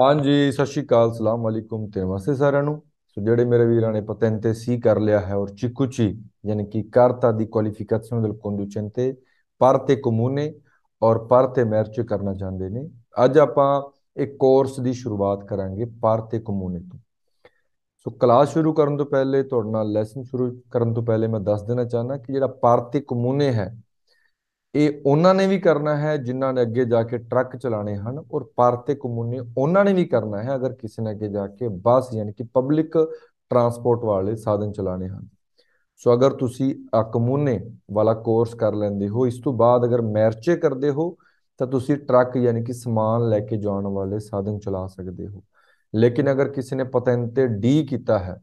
ਹਾਂਜੀ ਸਤਿ ਸ਼੍ਰੀ ਅਕਾਲ ਸਲਾਮ ਅਲੈਕੁਮ ਤੇ ਵਾਸੇ ਸਾਰਿਆਂ ਨੂੰ ਸੋ ਜਿਹੜੇ ਮੇਰੇ ਵੀਰਾਂ ਨੇ ਪਤੈਂਤੇ ਸੀ ਕਰ ਲਿਆ ਹੈ ਔਰ ਚਿਕੂਚੀ ਯਾਨੀ ਕਿ ਕਰਤਾ ਦੀ ਕੁਆਲੀਫਿਕੇਸ਼ਨ del conducente ਪਰਤੇ ਕਮੂਨੇ ਔਰ ਪਰਤੇ ਮੈਰਚ ਕਰਨਾ ਚਾਹੁੰਦੇ ਨੇ ਅੱਜ ਆਪਾਂ ਇੱਕ ਕੋਰਸ ਦੀ ਸ਼ੁਰੂਆਤ ਕਰਾਂਗੇ ਪਰਤੇ ਕਮੂਨੇ ਤੋਂ ਸੋ ਕਲਾਸ ਸ਼ੁਰੂ ਕਰਨ ਤੋਂ ਪਹਿਲੇ ਤੁਹਾਡਾ ਲੈਸਨ ਸ਼ੁਰੂ ਕਰਨ ਤੋਂ ਪਹਿਲੇ ਮੈਂ ਦੱਸ ਦੇਣਾ ਚਾਹਨਾ ਕਿ ਜਿਹੜਾ ਪਰਤੇ ਕਮੂਨੇ ਹੈ ਇਹ ਉਹਨਾਂ ਨੇ ਵੀ ਕਰਨਾ ਹੈ ਜਿਨ੍ਹਾਂ ਨੇ ਅੱਗੇ ਜਾ ਕੇ ਟਰੱਕ ਚਲਾਣੇ ਹਨ ਔਰ ਪਾਰਤੇ ਕਮੂਨੇ ਉਹਨਾਂ ਨੇ ਵੀ ਕਰਨਾ ਹੈ ਅਗਰ ਕਿਸੇ ਨੇ ਅੱਗੇ ਜਾ ਕੇ ਬੱਸ ਯਾਨੀ ਕਿ ਪਬਲਿਕ ਟਰਾਂਸਪੋਰਟ ਵਾਲੇ ਸਾਧਨ ਚਲਾਣੇ ਹਨ ਸੋ ਅਗਰ ਤੁਸੀਂ ਕਮੂਨੇ ਵਾਲਾ ਕੋਰਸ ਕਰ ਲੈਂਦੇ ਹੋ ਇਸ ਤੋਂ ਬਾਅਦ ਅਗਰ ਮੈਰਚੇ ਕਰਦੇ ਹੋ ਤਾਂ ਤੁਸੀਂ ਟਰੱਕ ਯਾਨੀ ਕਿ ਸਮਾਨ ਲੈ ਕੇ ਜਾਣ ਵਾਲੇ ਸਾਧਨ ਚਲਾ ਸਕਦੇ ਹੋ ਲੇਕਿਨ ਅਗਰ ਕਿਸੇ ਨੇ ਪਤੰਤੇ ਡੀ ਕੀਤਾ ਹੈ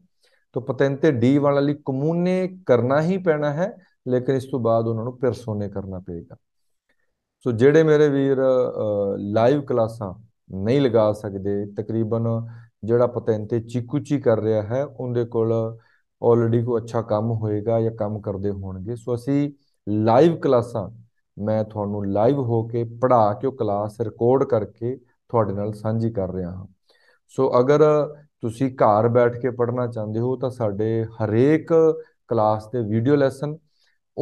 ਤਾਂ ਪਤੰਤੇ ਡੀ ਵਾਲਾ ਲਈ ਕਮੂਨੇ ਕਰਨਾ ਹੀ ਪੈਣਾ ਹੈ ਲੇਕਿਨ ਇਸ ਤੋਂ ਬਾਅਦ ਉਹਨਾਂ ਨੂੰ ਪਰਸੋਨੇ ਕਰਨਾ ਪਏਗਾ ਸੋ ਜਿਹੜੇ ਮੇਰੇ ਵੀਰ ਲਾਈਵ ਕਲਾਸਾਂ ਨਹੀਂ ਲਗਾ ਸਕਦੇ ਤਕਰੀਬਨ ਜਿਹੜਾ ਪਤੈਂਤੇ ਚੀਕੂਚੀ ਕਰ ਰਿਹਾ ਹੈ ਉਹਦੇ ਕੋਲ ਆਲਰੇਡੀ ਕੋ ਅੱਛਾ ਕੰਮ ਹੋਏਗਾ ਜਾਂ ਕੰਮ ਕਰਦੇ ਹੋਣਗੇ ਸੋ ਅਸੀਂ ਲਾਈਵ ਕਲਾਸਾਂ ਮੈਂ ਤੁਹਾਨੂੰ ਲਾਈਵ ਹੋ ਕੇ ਪੜਾ ਕੇ ਉਹ ਕਲਾਸ ਰਿਕਾਰਡ ਕਰਕੇ ਤੁਹਾਡੇ ਨਾਲ ਸਾਂਝੀ ਕਰ ਰਿਹਾ ਹਾਂ ਸੋ ਅਗਰ ਤੁਸੀਂ ਘਰ ਬੈਠ ਕੇ ਪੜਨਾ ਚਾਹੁੰਦੇ ਹੋ ਤਾਂ ਸਾਡੇ ਹਰੇਕ ਕਲਾਸ ਦੇ ਵੀਡੀਓ ਲੈਸਨ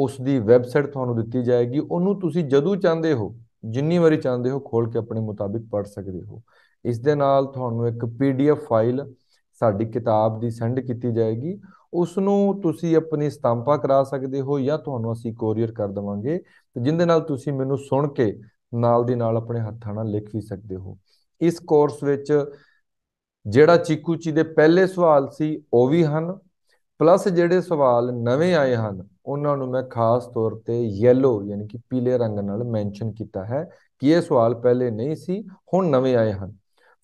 ਉਸ ਦੀ ਵੈਬਸਾਈਟ ਤੁਹਾਨੂੰ ਦਿੱਤੀ ਜਾਏਗੀ ਉਹਨੂੰ ਤੁਸੀਂ ਜਦੋਂ ਚਾਹੁੰਦੇ ਹੋ ਜਿੰਨੀ ਵਾਰੀ ਚਾਹੁੰਦੇ ਹੋ ਖੋਲ ਕੇ ਆਪਣੇ ਮੁਤਾਬਿਕ ਪੜ੍ਹ ਸਕਦੇ ਹੋ ਇਸ ਦੇ ਨਾਲ ਤੁਹਾਨੂੰ ਇੱਕ ਪੀਡੀਐਫ ਫਾਈਲ ਸਾਡੀ ਕਿਤਾਬ ਦੀ ਸੈਂਡ ਕੀਤੀ ਜਾਏਗੀ ਉਸ ਨੂੰ ਤੁਸੀਂ ਆਪਣੀ ਸਟਾਂਪਾ ਕਰਾ ਸਕਦੇ ਹੋ ਜਾਂ ਤੁਹਾਨੂੰ ਅਸੀਂ ਕੋਰੀਅਰ ਕਰ ਦਵਾਂਗੇ ਤੇ ਜਿੰਦੇ ਨਾਲ ਤੁਸੀਂ ਮੈਨੂੰ ਸੁਣ ਕੇ ਨਾਲ ਦੀ ਨਾਲ ਆਪਣੇ ਹੱਥਾਂ ਨਾਲ ਲਿਖ ਵੀ ਸਕਦੇ ਹੋ ਇਸ ਕੋਰਸ ਵਿੱਚ ਜਿਹੜਾ ਚੀਕੂਚੀ ਦੇ ਪਹਿਲੇ ਸਵਾਲ ਸੀ ਉਹ ਵੀ ਹਨ ਪਲੱਸ ਜਿਹੜੇ ਸਵਾਲ ਨਵੇਂ ਆਏ ਹਨ ਉਹਨਾਂ ਨੂੰ ਮੈਂ ਖਾਸ ਤੌਰ ਤੇ ਯੈਲੋ ਯਾਨੀ ਕਿ ਪੀਲੇ ਰੰਗ ਨਾਲ ਮੈਂਸ਼ਨ ਕੀਤਾ ਹੈ ਕਿ ਇਹ ਸਵਾਲ ਪਹਿਲੇ ਨਹੀਂ ਸੀ ਹੁਣ ਨਵੇਂ ਆਏ ਹਨ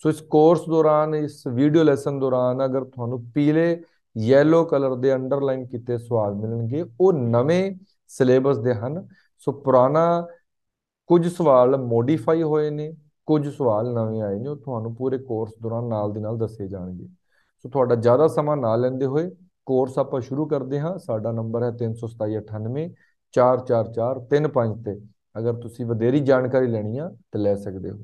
ਸੋ ਇਸ ਕੋਰਸ ਦੌਰਾਨ ਇਸ ਵੀਡੀਓ ਲੈਸਨ ਦੌਰਾਨ ਅਗਰ ਤੁਹਾਨੂੰ ਪੀਲੇ ਯੈਲੋ ਕਲਰ ਦੇ ਅੰਡਰਲਾਈਨ ਕੀਤੇ ਸਵਾਲ ਮਿਲਣਗੇ ਉਹ ਨਵੇਂ ਸਿਲੇਬਸ ਦੇ ਹਨ ਸੋ ਪੁਰਾਣਾ ਕੁਝ ਸਵਾਲ ਮੋਡੀਫਾਈ ਹੋਏ ਨੇ ਕੁਝ ਸਵਾਲ ਨਵੇਂ ਆਏ ਨੇ ਉਹ ਤੁਹਾਨੂੰ ਪੂਰੇ ਕੋਰਸ ਦੌਰਾਨ ਨਾਲ ਦੀ ਨਾਲ ਦੱਸੇ ਜਾਣਗੇ ਸੋ ਤੁਹਾਡਾ ਜ਼ਿਆਦਾ ਸਮਾਂ ਨਾ ਲੈਂਦੇ ਹੋਏ ਕੋਰਸ ਆਪਾਂ ਸ਼ੁਰੂ ਕਰਦੇ ਹਾਂ ਸਾਡਾ ਨੰਬਰ ਹੈ 3278944435 44435 ਤੇ ਅਗਰ ਤੁਸੀਂ ਵਧੇਰੀ ਜਾਣਕਾਰੀ ਲੈਣੀ ਆ ਤੇ ਲੈ ਸਕਦੇ ਹੋ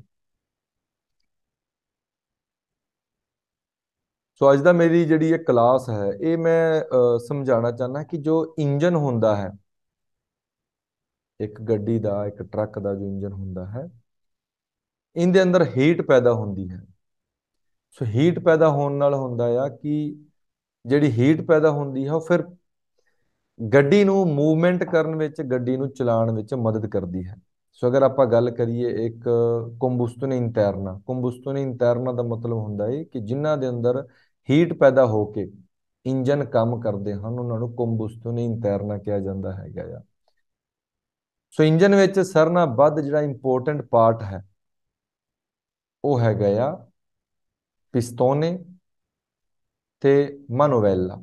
ਸੋ ਅੱਜ ਦਾ ਮੇਰੀ ਜਿਹੜੀ ਇਹ ਕਲਾਸ ਹੈ ਇਹ ਮੈਂ ਸਮਝਾਉਣਾ ਚਾਹਨਾ ਕਿ ਜੋ ਇੰਜਨ ਹੁੰਦਾ ਹੈ ਇੱਕ ਗੱਡੀ ਦਾ ਇੱਕ ਟਰੱਕ ਦਾ ਜੋ ਇੰਜਨ ਹੁੰਦਾ ਹੈ ਇਹਦੇ ਅੰਦਰ ਹੀਟ ਪੈਦਾ ਹੁੰਦੀ ਹੈ ਸੋ ਹੀਟ ਪੈਦਾ ਹੋਣ ਨਾਲ ਹੁੰਦਾ ਆ ਕਿ ਜਿਹੜੀ ਹੀਟ ਪੈਦਾ ਹੁੰਦੀ ਹੈ ਉਹ ਫਿਰ ਗੱਡੀ ਨੂੰ ਮੂਵਮੈਂਟ ਕਰਨ ਵਿੱਚ ਗੱਡੀ ਨੂੰ ਚਲਾਉਣ ਵਿੱਚ ਮਦਦ ਕਰਦੀ ਹੈ ਸੋ ਅਗਰ ਆਪਾਂ ਗੱਲ ਕਰੀਏ ਇੱਕ ਕੰਬਸਟਨ ਇੰਟਰਨਾ ਕੰਬਸਟਨ ਇੰਟਰਨਾ ਦਾ ਮਤਲਬ ਹੁੰਦਾ ਹੈ ਕਿ ਜਿਨ੍ਹਾਂ ਦੇ ਅੰਦਰ ਹੀਟ ਪੈਦਾ ਹੋ ਕੇ ਇੰਜਨ ਕੰਮ ਕਰਦੇ ਹਨ ਉਹਨਾਂ ਨੂੰ ਕੰਬਸਟਨ ਇੰਟਰਨਾ ਕਿਹਾ ਜਾਂਦਾ ਹੈਗਾ ਆ ਸੋ ਇੰਜਨ ਵਿੱਚ ਸਰਨਾ ਵੱਧ ਜਿਹੜਾ ਇੰਪੋਰਟੈਂਟ ਪਾਰਟ ਹੈ ਉਹ ਹੈਗਾ ਆ ਪਿਸਟਨ ਤੇ ਮਨੋਵੈਲਾ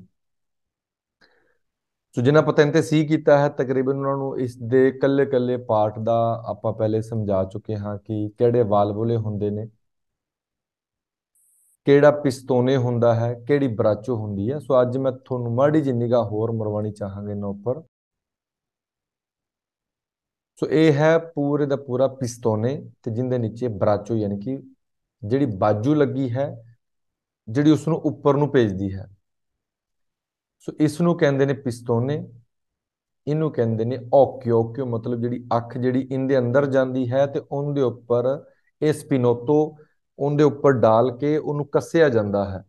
ਸੋ ਜਿਨ੍ਹਾਂ ਤੇ ਸੀ ਕੀਤਾ ਹੈ ਤਕਰੀਬਨ ਉਹਨਾਂ ਨੂੰ ਇਸ ਦੇ ਕੱਲੇ-ਕੱਲੇ ਪਾਰਟ ਦਾ ਆਪਾਂ ਪਹਿਲੇ ਸਮਝਾ ਚੁੱਕੇ ਹਾਂ ਕਿ ਕਿਹੜੇ ਵਾਲਵੋਲੇ ਹੁੰਦੇ ਨੇ ਕਿਹੜਾ ਪਿਸਤੋਨੇ ਹੁੰਦਾ ਹੈ ਕਿਹੜੀ ਬਰਾਚੋ ਹੁੰਦੀ ਹੈ ਸੋ ਅੱਜ ਮੈਂ ਤੁਹਾਨੂੰ ਮਾੜੀ ਜਿਹੀ ਨਿਗਾਹ ਹੋਰ ਮਰਵਾਣੀ ਚਾਹਾਂਗੇ ਨਾ ਉੱਪਰ ਸੋ ਇਹ ਹੈ ਪੂਰੇ ਦਾ ਪੂਰਾ ਪਿਸਤੋਨੇ ਤੇ ਜਿੰਦੇ ਨੀਚੇ ਬਰਾਚੋ ਯਾਨੀ ਕਿ ਜਿਹੜੀ ਬਾਜੂ ਲੱਗੀ ਹੈ ਜਿਹੜੀ ਉਸ ਨੂੰ ਉੱਪਰ ਨੂੰ ਭੇਜਦੀ ਹੈ ਸੋ ਇਸ ਨੂੰ ਕਹਿੰਦੇ ਨੇ ਪਿਸਤੋਨੇ ਇਹਨੂੰ ਕਹਿੰਦੇ ਨੇ ਓਕਿਓ ਕਿਉਂ ਮਤਲਬ ਜਿਹੜੀ ਅੱਖ ਜਿਹੜੀ ਇਹਦੇ ਅੰਦਰ ਜਾਂਦੀ ਹੈ ਤੇ ਉਹਦੇ ਉੱਪਰ ਇਹ ਸਪਿਨੋਟੋ ਉਹਦੇ ਉੱਪਰ ਡਾਲ ਕੇ ਉਹਨੂੰ ਕੱਸਿਆ ਜਾਂਦਾ ਹੈ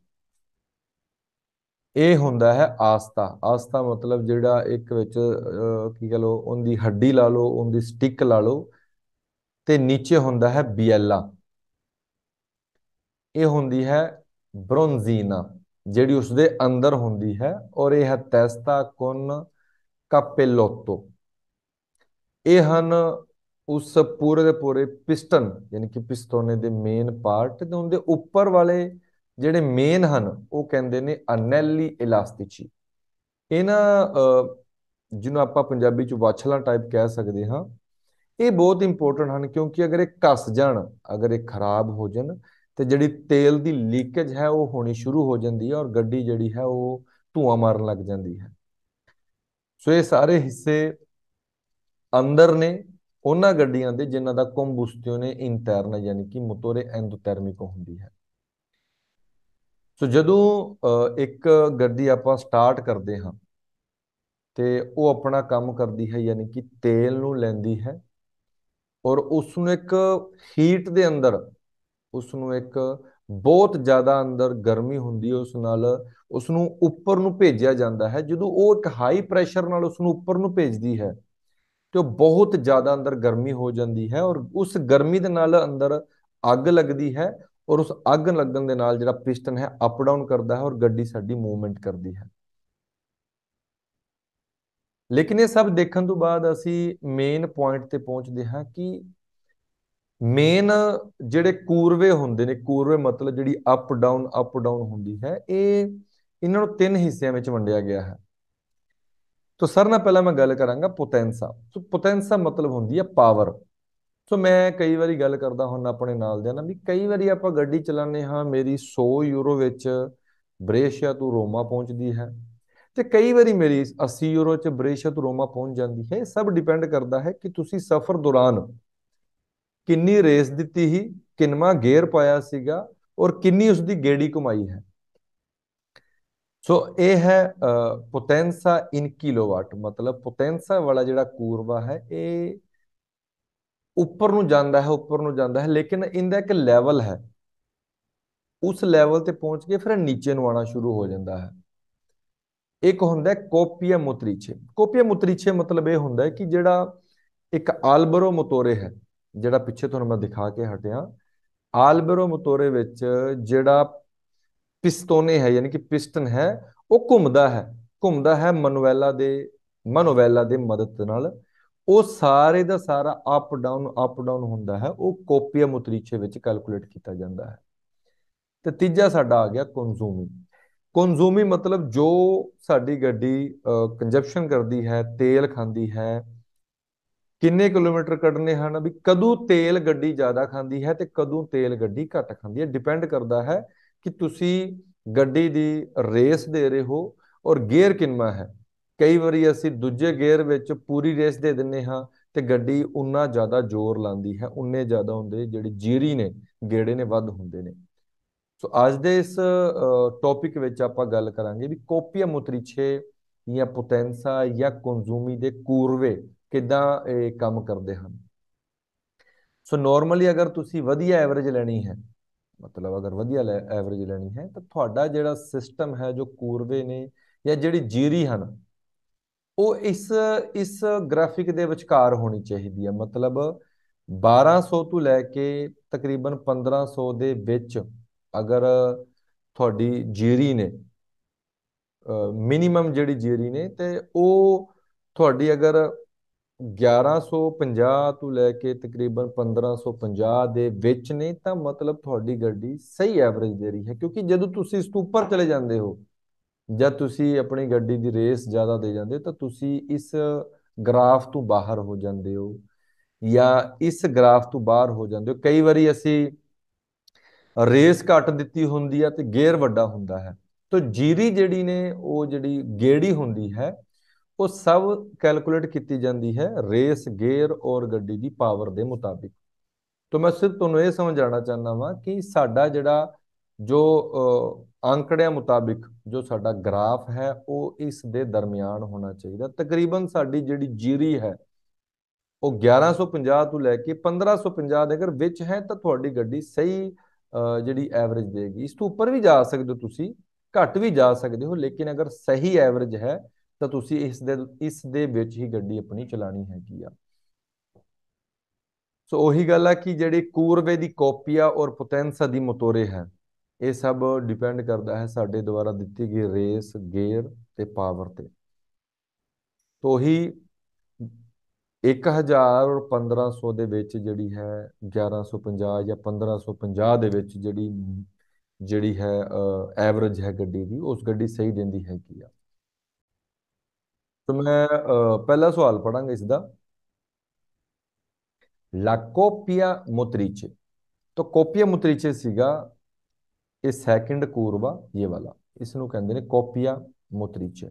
ਇਹ ਹੁੰਦਾ ਹੈ ਆਸਤਾ ਆਸਤਾ ਮਤਲਬ ਜਿਹੜਾ ਇੱਕ ਵਿੱਚ ਕੀ ਕਹ ਲੋ ਉਹਦੀ ਹੱਡੀ ਲਾ ਲੋ ਉਹਦੀ ਸਟਿਕ ਲਾ ਲੋ ਤੇ ਨੀਚੇ ਹੁੰਦਾ ਹੈ ਬੀਐਲਾ ਇਹ ਹੁੰਦੀ ਹੈ ਬ੍ਰੋਂਜ਼ੀਨਾ ਜਿਹੜੀ ਉਸ ਦੇ ਅੰਦਰ ਹੁੰਦੀ ਹੈ ਔਰ ਇਹ ਹੈ ਤੈਸਤਾ ਕੁਨ ਕਪੇਲੋਟੋ ਇਹ ਹਨ ਉਸ ਪੂਰੇ ਦੇ ਪੂਰੇ ਪਿਸਟਨ ਯਾਨੀ ਕਿ ਪਿਸਤੌਨੇ ਦੇ ਮੇਨ ਪਾਰਟ ਤੇ ਉਹਦੇ ਉੱਪਰ ਵਾਲੇ ਜਿਹੜੇ ਮੇਨ ਹਨ ਉਹ ਕਹਿੰਦੇ ਨੇ ਅਨੈਲੀ ਇਲਾਸਟਿਚੀ ਇਹਨਾਂ ਜਿਹਨੂੰ ਆਪਾਂ ਪੰਜਾਬੀ ਚ ਵਾਛਲਾ ਟਾਈਪ ਕਹਿ ਸਕਦੇ ਹਾਂ ਇਹ ਬਹੁਤ ਇੰਪੋਰਟੈਂਟ ਹਨ ਕਿਉਂਕਿ ਅਗਰ ਇਹ ਕੱਸ ਜਾਣ ਅਗਰ ਇਹ ਖਰਾਬ ਹੋ ਜਾਣ ਤੇ ਜਿਹੜੀ ਤੇਲ ਦੀ ਲੀਕੇਜ ਹੈ ਉਹ ਹੋਣੀ ਸ਼ੁਰੂ ਹੋ ਜਾਂਦੀ ਹੈ ਔਰ ਗੱਡੀ ਜਿਹੜੀ ਹੈ ਉਹ ਧੂਆਂ ਮਾਰਨ ਲੱਗ ਜਾਂਦੀ ਹੈ ਸੋ ਇਹ ਸਾਰੇ ਹਿੱਸੇ ਅੰਦਰ ਨੇ ਉਹਨਾਂ ਗੱਡੀਆਂ ਦੇ ਜਿਨ੍ਹਾਂ ਦਾ ਨੇ ਇੰਟਰਨ ਯਾਨੀ ਕਿ ਮੋਟੋਰੇ ਐਂਡੋਥਰਮਿਕ ਹੁੰਦੀ ਹੈ ਸੋ ਜਦੋਂ ਇੱਕ ਗੱਡੀ ਆਪਾਂ ਸਟਾਰਟ ਕਰਦੇ ਹਾਂ ਤੇ ਉਹ ਆਪਣਾ ਕੰਮ ਕਰਦੀ ਹੈ ਯਾਨੀ ਕਿ ਤੇਲ ਨੂੰ ਲੈਂਦੀ ਹੈ ਔਰ ਉਸ ਨੂੰ ਇੱਕ ਹੀਟ ਦੇ ਅੰਦਰ ਉਸ ਨੂੰ ਇੱਕ ਬਹੁਤ ਜ਼ਿਆਦਾ ਅੰਦਰ ਗਰਮੀ ਹੁੰਦੀ ਹੈ ਉਸ ਨਾਲ ਉਸ ਨੂੰ ਉੱਪਰ ਨੂੰ ਭੇਜਿਆ ਜਾਂਦਾ ਹੈ ਜਦੋਂ ਉਹ ਇੱਕ ਹਾਈ ਪ੍ਰੈਸ਼ਰ ਨਾਲ ਉਸ ਨੂੰ ਉੱਪਰ ਨੂੰ ਭੇਜਦੀ ਹੈ ਤੇ ਬਹੁਤ ਜ਼ਿਆਦਾ ਅੰਦਰ ਗਰਮੀ ਹੋ ਜਾਂਦੀ ਹੈ ਔਰ ਉਸ ਗਰਮੀ ਦੇ ਨਾਲ ਅੰਦਰ ਅੱਗ ਲੱਗਦੀ ਹੈ ਔਰ ਉਸ ਅੱਗ ਲੱਗਣ ਦੇ ਨਾਲ ਜਿਹੜਾ ਪਿਸਟਨ ਹੈ ਅਪ ਡਾਊਨ ਕਰਦਾ ਹੈ ਔਰ ਗੱਡੀ ਸਾਡੀ ਮੂਵਮੈਂਟ ਕਰਦੀ ਹੈ ਲੇਕਿਨ ਇਹ ਸਭ ਦੇਖਣ ਤੋਂ ਬਾਅਦ ਅਸੀਂ ਮੇਨ ਪੁਆਇੰਟ ਤੇ ਪਹੁੰਚਦੇ ਹਾਂ ਕਿ ਮੇਨ ਜਿਹੜੇ ਕੂਰਵੇ ਹੁੰਦੇ ਨੇ ਕੂਰਵੇ ਮਤਲਬ ਜਿਹੜੀ ਅਪ ਡਾਊਨ ਅਪ ਡਾਊਨ ਹੁੰਦੀ ਹੈ ਇਹ ਇਹਨਾਂ ਨੂੰ ਤਿੰਨ ਹਿੱਸਿਆਂ ਵਿੱਚ ਵੰਡਿਆ ਗਿਆ ਹੈ ਤੋ ਸਰ ਨਾਲ ਪਹਿਲਾਂ ਮੈਂ ਗੱਲ ਕਰਾਂਗਾ ਪੋਟੈਂਸਾ ਸੋ ਪੋਟੈਂਸਾ ਮਤਲਬ ਹੁੰਦੀ ਹੈ ਪਾਵਰ ਸੋ ਮੈਂ ਕਈ ਵਾਰੀ ਗੱਲ ਕਰਦਾ ਹੁੰਦਾ ਆਪਣੇ ਨਾਲ ਦੇ ਨਾਲ ਵੀ ਕਈ ਵਾਰੀ ਆਪਾਂ ਗੱਡੀ ਚਲਾਉਂਦੇ ਹਾਂ ਮੇਰੀ 100 ਯੂਰੋ ਵਿੱਚ ਬ੍ਰੇਸ਼ੀਆ ਤੋਂ ਰੋਮਾ ਪਹੁੰਚਦੀ ਹੈ ਤੇ ਕਈ ਵਾਰੀ ਮੇਰੀ 80 ਯੂਰੋ ਚ ਬ੍ਰੇਸ਼ੀਆ ਤੋਂ ਰੋਮਾ ਪਹੁੰਚ ਜਾਂਦੀ ਹੈ ਸਭ ਡਿਪੈਂਡ ਕਰਦਾ ਹੈ ਕਿ ਤੁਸੀਂ ਸਫ਼ਰ ਦੌਰਾਨ ਕਿੰਨੀ ਰੇਸ ਦਿੱਤੀ ਹੀ ਕਿੰਨਾ ਗੇਅਰ ਪਾਇਆ ਸੀਗਾ ਔਰ ਕਿੰਨੀ ਉਸ ਦੀ ਗੇੜੀ ਕਮਾਈ ਹੈ ਸੋ ਇਹ ਹੈ ਪੋਟੈਂਸਾ ਇਨ ਕਿਲੋਵਾਟ ਮਤਲਬ ਪੋਟੈਂਸਾ ਵਾਲਾ ਜਿਹੜਾ ਕੂਰਵਾ ਹੈ ਇਹ ਉੱਪਰ ਨੂੰ ਜਾਂਦਾ ਹੈ ਉੱਪਰ ਨੂੰ ਜਾਂਦਾ ਹੈ ਲੇਕਿਨ ਇਹਦਾ ਇੱਕ ਲੈਵਲ ਹੈ ਉਸ ਲੈਵਲ ਤੇ ਪਹੁੰਚ ਕੇ ਫਿਰ ਨੀਚੇ ਨੂੰ ਆਣਾ ਸ਼ੁਰੂ ਹੋ ਜਾਂਦਾ ਹੈ ਇੱਕ ਹੁੰਦਾ ਕੋਪੀਆ ਮੁਤਰੀਛੇ ਕੋਪੀਆ ਮੁਤਰੀਛੇ ਮਤਲਬ ਇਹ ਹੁੰਦਾ ਹੈ ਕਿ ਜਿਹੜਾ ਇੱਕ ਆਲਬਰੋ ਮੋਟੋਰੇ ਹੈ ਜਿਹੜਾ ਪਿੱਛੇ ਤੁਹਾਨੂੰ ਮੈਂ ਦਿਖਾ ਕੇ ਹਟਿਆ ਆਲਬਰੋ ਮੋਟੋਰੇ ਵਿੱਚ ਜਿਹੜਾ ਪਿਸਤੋਨੇ ਹੈ ਯਾਨੀ ਕਿ ਪਿਸਟਨ ਹੈ ਉਹ ਘੁੰਮਦਾ ਹੈ ਘੁੰਮਦਾ ਹੈ ਮਨੋਵੈਲਾ ਦੇ ਮਨੋਵੈਲਾ ਦੇ ਮਦਦ ਨਾਲ ਉਹ ਸਾਰੇ ਦਾ ਸਾਰਾ ਅਪ ਡਾਊਨ ਅਪ ਡਾਊਨ ਹੁੰਦਾ ਹੈ ਉਹ ਕੋਪੀਆ ਮੁਤਰੀਚੇ ਵਿੱਚ ਕੈਲਕੂਲੇਟ ਕੀਤਾ ਜਾਂਦਾ ਹੈ ਤੇ ਤੀਜਾ ਸਾਡਾ ਆ ਗਿਆ ਕੰਜ਼ੂਮੀ ਕੰਜ਼ੂਮੀ ਮਤਲਬ ਜੋ ਸਾਡੀ ਗੱਡੀ ਕੰਜ਼ਪਸ਼ਨ ਕਰਦੀ ਹੈ ਤੇਲ ਖਾਂਦੀ ਹੈ ਕਿੰਨੇ ਕਿਲੋਮੀਟਰ ਕੱਢਨੇ ਹਨ ਵੀ ਕਦੋਂ ਤੇਲ ਗੱਡੀ ਜ਼ਿਆਦਾ ਖਾਂਦੀ ਹੈ ਤੇ ਕਦੋਂ ਤੇਲ ਗੱਡੀ ਘੱਟ ਖਾਂਦੀ ਹੈ ਡਿਪੈਂਡ ਕਰਦਾ ਹੈ ਕਿ ਤੁਸੀਂ ਗੱਡੀ ਦੀ ਰੇਸ ਦੇ ਰਹੇ ਹੋ ਔਰ ਗੇਅਰ ਕਿੰਨਾ ਹੈ ਕਈ ਵਾਰੀ ਅਸੀਂ ਦੂਜੇ ਗੇਅਰ ਵਿੱਚ ਪੂਰੀ ਰੇਸ ਦੇ ਦਿੰਨੇ ਹਾਂ ਤੇ ਗੱਡੀ ਉਨਾ ਜ਼ਿਆਦਾ ਜ਼ੋਰ ਲਾਉਂਦੀ ਹੈ ਉਨੇ ਜ਼ਿਆਦਾ ਹੁੰਦੇ ਜਿਹੜੇ ਜੀਰੀ ਨੇ ਗੇੜੇ ਨੇ ਵੱਧ ਹੁੰਦੇ ਨੇ ਸੋ ਅੱਜ ਦੇ ਇਸ ਟੌਪਿਕ ਵਿੱਚ ਆਪਾਂ ਗੱਲ ਕਰਾਂਗੇ ਵੀ ਕੋਪੀਆ ਮੁਤਰੀਛੇ ਜਾਂ ਪੋਟੈਂਸਾ ਜਾਂ ਕੰਜ਼ੂਮੀ ਦੇ ਕੂਰਵੇ ਕਿੱਦਾਂ ਇਹ ਕੰਮ ਕਰਦੇ ਹਨ ਸੋ ਨਾਰਮਲੀ ਅਗਰ ਤੁਸੀਂ ਵਧੀਆ ਐਵਰੇਜ ਲੈਣੀ ਹੈ ਮਤਲਬ ਅਗਰ ਵਧੀਆ ਐਵਰੇਜ ਲੈਣੀ ਹੈ ਤਾਂ ਤੁਹਾਡਾ ਜਿਹੜਾ ਸਿਸਟਮ ਹੈ ਜੋ ਕੂਰਵੇ ਨੇ ਜਾਂ ਜਿਹੜੀ ਜੀਰੀ ਹਨ ਉਹ ਇਸ ਇਸ ਗ੍ਰਾਫਿਕ ਦੇ ਵਿਚਕਾਰ ਹੋਣੀ ਚਾਹੀਦੀ ਹੈ ਮਤਲਬ 1200 ਤੋਂ ਲੈ ਕੇ ਤਕਰੀਬਨ 1500 ਦੇ ਵਿੱਚ ਅਗਰ ਤੁਹਾਡੀ ਜੀਰੀ ਨੇ ਮਿਨੀਮਮ ਜਿਹੜੀ ਜੀਰੀ ਨੇ ਤੇ ਉਹ ਤੁਹਾਡੀ ਅਗਰ 1150 ਤੋਂ ਲੈ ਕੇ ਤਕਰੀਬਨ 1550 ਦੇ ਵਿੱਚ ਨਹੀਂ ਤਾਂ ਮਤਲਬ ਤੁਹਾਡੀ ਗੱਡੀ ਸਹੀ ਐਵਰੇਜ ਦੇ ਰਹੀ ਹੈ ਕਿਉਂਕਿ ਜਦੋਂ ਤੁਸੀਂ ਇਸ ਤੋਂ ਉੱਪਰ ਚਲੇ ਜਾਂਦੇ ਹੋ ਜਦ ਤੁਸੀਂ ਆਪਣੀ ਗੱਡੀ ਦੀ ਰੇਸ ਜ਼ਿਆਦਾ ਦੇ ਜਾਂਦੇ ਤਾਂ ਤੁਸੀਂ ਇਸ ਗ੍ਰਾਫ ਤੋਂ ਬਾਹਰ ਹੋ ਜਾਂਦੇ ਹੋ ਜਾਂ ਇਸ ਗ੍ਰਾਫ ਤੋਂ ਬਾਹਰ ਹੋ ਜਾਂਦੇ ਹੋ ਕਈ ਵਾਰੀ ਅਸੀਂ ਰੇਸ ਘਟ ਦਿੱਤੀ ਹੁੰਦੀ ਹੈ ਤੇ ਗੇਅਰ ਵੱਡਾ ਹੁੰਦਾ ਹੈ ਤਾਂ ਜੀਰੀ ਜਿਹੜੀ ਨੇ ਉਹ ਜਿਹੜੀ ਗੇੜੀ ਹੁੰਦੀ ਹੈ ਉਹ ਸਭ ਕੈਲਕੂਲੇਟ ਕੀਤੀ ਜਾਂਦੀ ਹੈ ਰੇਸ ਗੇਅਰ ਔਰ ਗੱਡੀ ਦੀ ਪਾਵਰ ਦੇ ਮੁਤਾਬਿਕ ਤੋਂ ਮੈਂ ਸਿਰਫ ਤੁਹਾਨੂੰ ਇਹ ਸਮਝਾਉਣਾ ਚਾਹੁੰਦਾ ਵਾਂ ਕਿ ਸਾਡਾ ਜਿਹੜਾ ਜੋ ਅੰਕੜਿਆਂ ਮੁਤਾਬਿਕ ਜੋ ਸਾਡਾ ਗ੍ਰਾਫ ਹੈ ਉਹ ਇਸ ਦੇ ਦਰਮਿਆਨ ਹੋਣਾ ਚਾਹੀਦਾ ਤਕਰੀਬਨ ਸਾਡੀ ਜਿਹੜੀ ਜੀਰੀ ਹੈ ਉਹ 1150 ਤੋਂ ਲੈ ਕੇ 1550 ਦੇ ਅਗਰ ਵਿੱਚ ਹੈ ਤਾਂ ਤੁਹਾਡੀ ਗੱਡੀ ਸਹੀ ਜਿਹੜੀ ਐਵਰੇਜ ਦੇਗੀ ਇਸ ਤੋਂ ਉੱਪਰ ਵੀ ਜਾ ਸਕਦੇ ਹੋ ਤੁਸੀਂ ਘੱਟ ਵੀ ਜਾ ਸਕਦੇ ਹੋ ਲੇਕਿਨ ਅਗਰ ਸਹੀ ਐਵਰੇਜ ਹੈ ਤਾਂ ਤੁਸੀਂ ਇਸ ਦੇ ਇਸ ਦੇ ਵਿੱਚ ਹੀ ਗੱਡੀ ਆਪਣੀ ਚਲਾਣੀ ਹੈਗੀ ਆ ਸੋ ਉਹੀ ਗੱਲ ਆ ਕਿ ਜਿਹੜੀ ਕੂਰਵੇ ਦੀ ਕਾਪੀਆ ਔਰ ਪੋਟੈਂਸਾ ਦੀ ਮੋਟੋਰੇ ਹੈ ਇਹ ਸਭ ਡਿਪੈਂਡ ਕਰਦਾ ਹੈ ਸਾਡੇ ਦੁਆਰਾ ਦਿੱਤੀ ਗਈ ਰੇਸ ਗੇਅਰ ਤੇ ਪਾਵਰ ਤੇ ਤੋ ਹੀ 1000 ਔਰ 1500 ਦੇ ਵਿੱਚ ਜਿਹੜੀ ਹੈ 1150 ਜਾਂ 1550 ਦੇ ਵਿੱਚ ਜਿਹੜੀ ਜਿਹੜੀ ਹੈ ਐਵਰੇਜ ਹੈ ਗੱਡੀ ਦੀ ਉਸ ਗੱਡੀ ਸਹੀ ਦਿੰਦੀ ਹੈ ਕੀ ਆ ਤਾਂ ਮੈਂ ਪਹਿਲਾ ਸਵਾਲ ਪੜਾਂਗਾ ਇਸ ਦਾ ਲਾ ਕੋਪੀਆ ਮੋਤਰੀਚੇ ਤਾਂ ਕੋਪੀਆ ਮੋਤਰੀਚੇ ਸੀਗਾ ਇਹ ਸੈਕਿੰਡ ਕੂਰਬਾ ਇਹ ਵਾਲਾ ਇਸ ਨੂੰ ਕਹਿੰਦੇ ਨੇ ਕੋਪੀਆ ਮੋਤਰੀਚੇ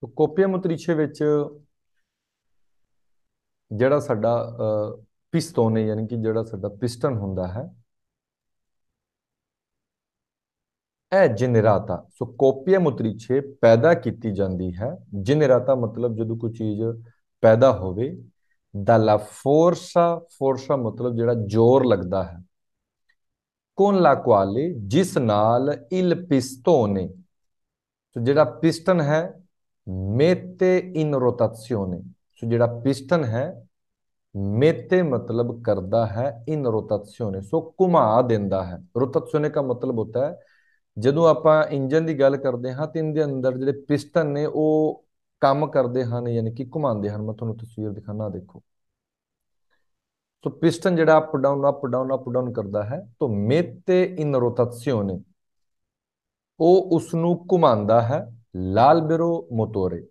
ਤਾਂ ਕੋਪੀਆ ਮੋਤਰੀਚੇ ਵਿੱਚ ਜਿਹੜਾ ਸਾਡਾ ਪਿਸਟਨ ਹੈ ਯਾਨੀ ਕਿ ਜਿਹੜਾ ਸਾਡਾ ਪਿਸਟਨ ਹੁੰਦਾ ਹੈ ਇਹ ਜਨਰਾਤਾ ਸੋ ਕੋਪੀਆ ਮੁਤਰੀਛੇ ਪੈਦਾ ਕੀਤੀ ਜਾਂਦੀ ਹੈ ਜਨਰਾਤਾ ਮਤਲਬ ਜਦੋਂ ਕੋਈ ਚੀਜ਼ ਪੈਦਾ ਹੋਵੇ ਦਾ ਲਾ ਫੋਰਸਾ ਫੋਰਸਾ ਮਤਲਬ ਜਿਹੜਾ ਜ਼ੋਰ ਲੱਗਦਾ ਹੈ ਕੋਨ ਲਾ ਕੁਆਲੇ ਜਿਸ ਨਾਲ ਇਲ ਪਿਸਤੋਨੇ ਸੋ ਜਿਹੜਾ ਪਿਸਟਨ ਹੈ ਮੇਤੇ ਇਨ ਰੋਟਾਸੀਓਨੇ ਸੋ ਜਿਹੜਾ ਪਿਸਟਨ ਹੈ ਮੇਤੇ ਮਤਲਬ ਕਰਦਾ ਹੈ ਇਨ ਰੋਟਾਸੀਓਨੇ ਸੋ ਘੁਮਾ ਦਿੰਦਾ ਹੈ ਰੋਟਾਸੀਓਨੇ ਦਾ ਮਤਲਬ ਹੁੰਦਾ ਹੈ ਜਦੋਂ ਆਪਾਂ ਇੰਜਨ ਦੀ ਗੱਲ ਕਰਦੇ ਹਾਂ ਤਿੰਨ ਦੇ ਅੰਦਰ ਜਿਹੜੇ ਪਿਸਟਨ ਨੇ ਉਹ ਕੰਮ ਕਰਦੇ ਹਨ ਯਾਨੀ ਕਿ ਘੁਮਾਉਂਦੇ ਹਨ ਮੈਂ ਤੁਹਾਨੂੰ ਤਸਵੀਰ ਦਿਖਾਣਾ ਦੇਖੋ ਸੋ ਪਿਸਟਨ ਜਿਹੜਾ up down up down up down ਕਰਦਾ ਹੈ ਤੋਂ ਮੇਤੇ ਇਨ ਰੋਟਾਸੀਓਨੇ ਉਹ ਉਸ ਨੂੰ ਘੁਮਾਉਂਦਾ ਹੈ ਲਾਲ ਬਿਰੋ ਮੋਟੋਰੇ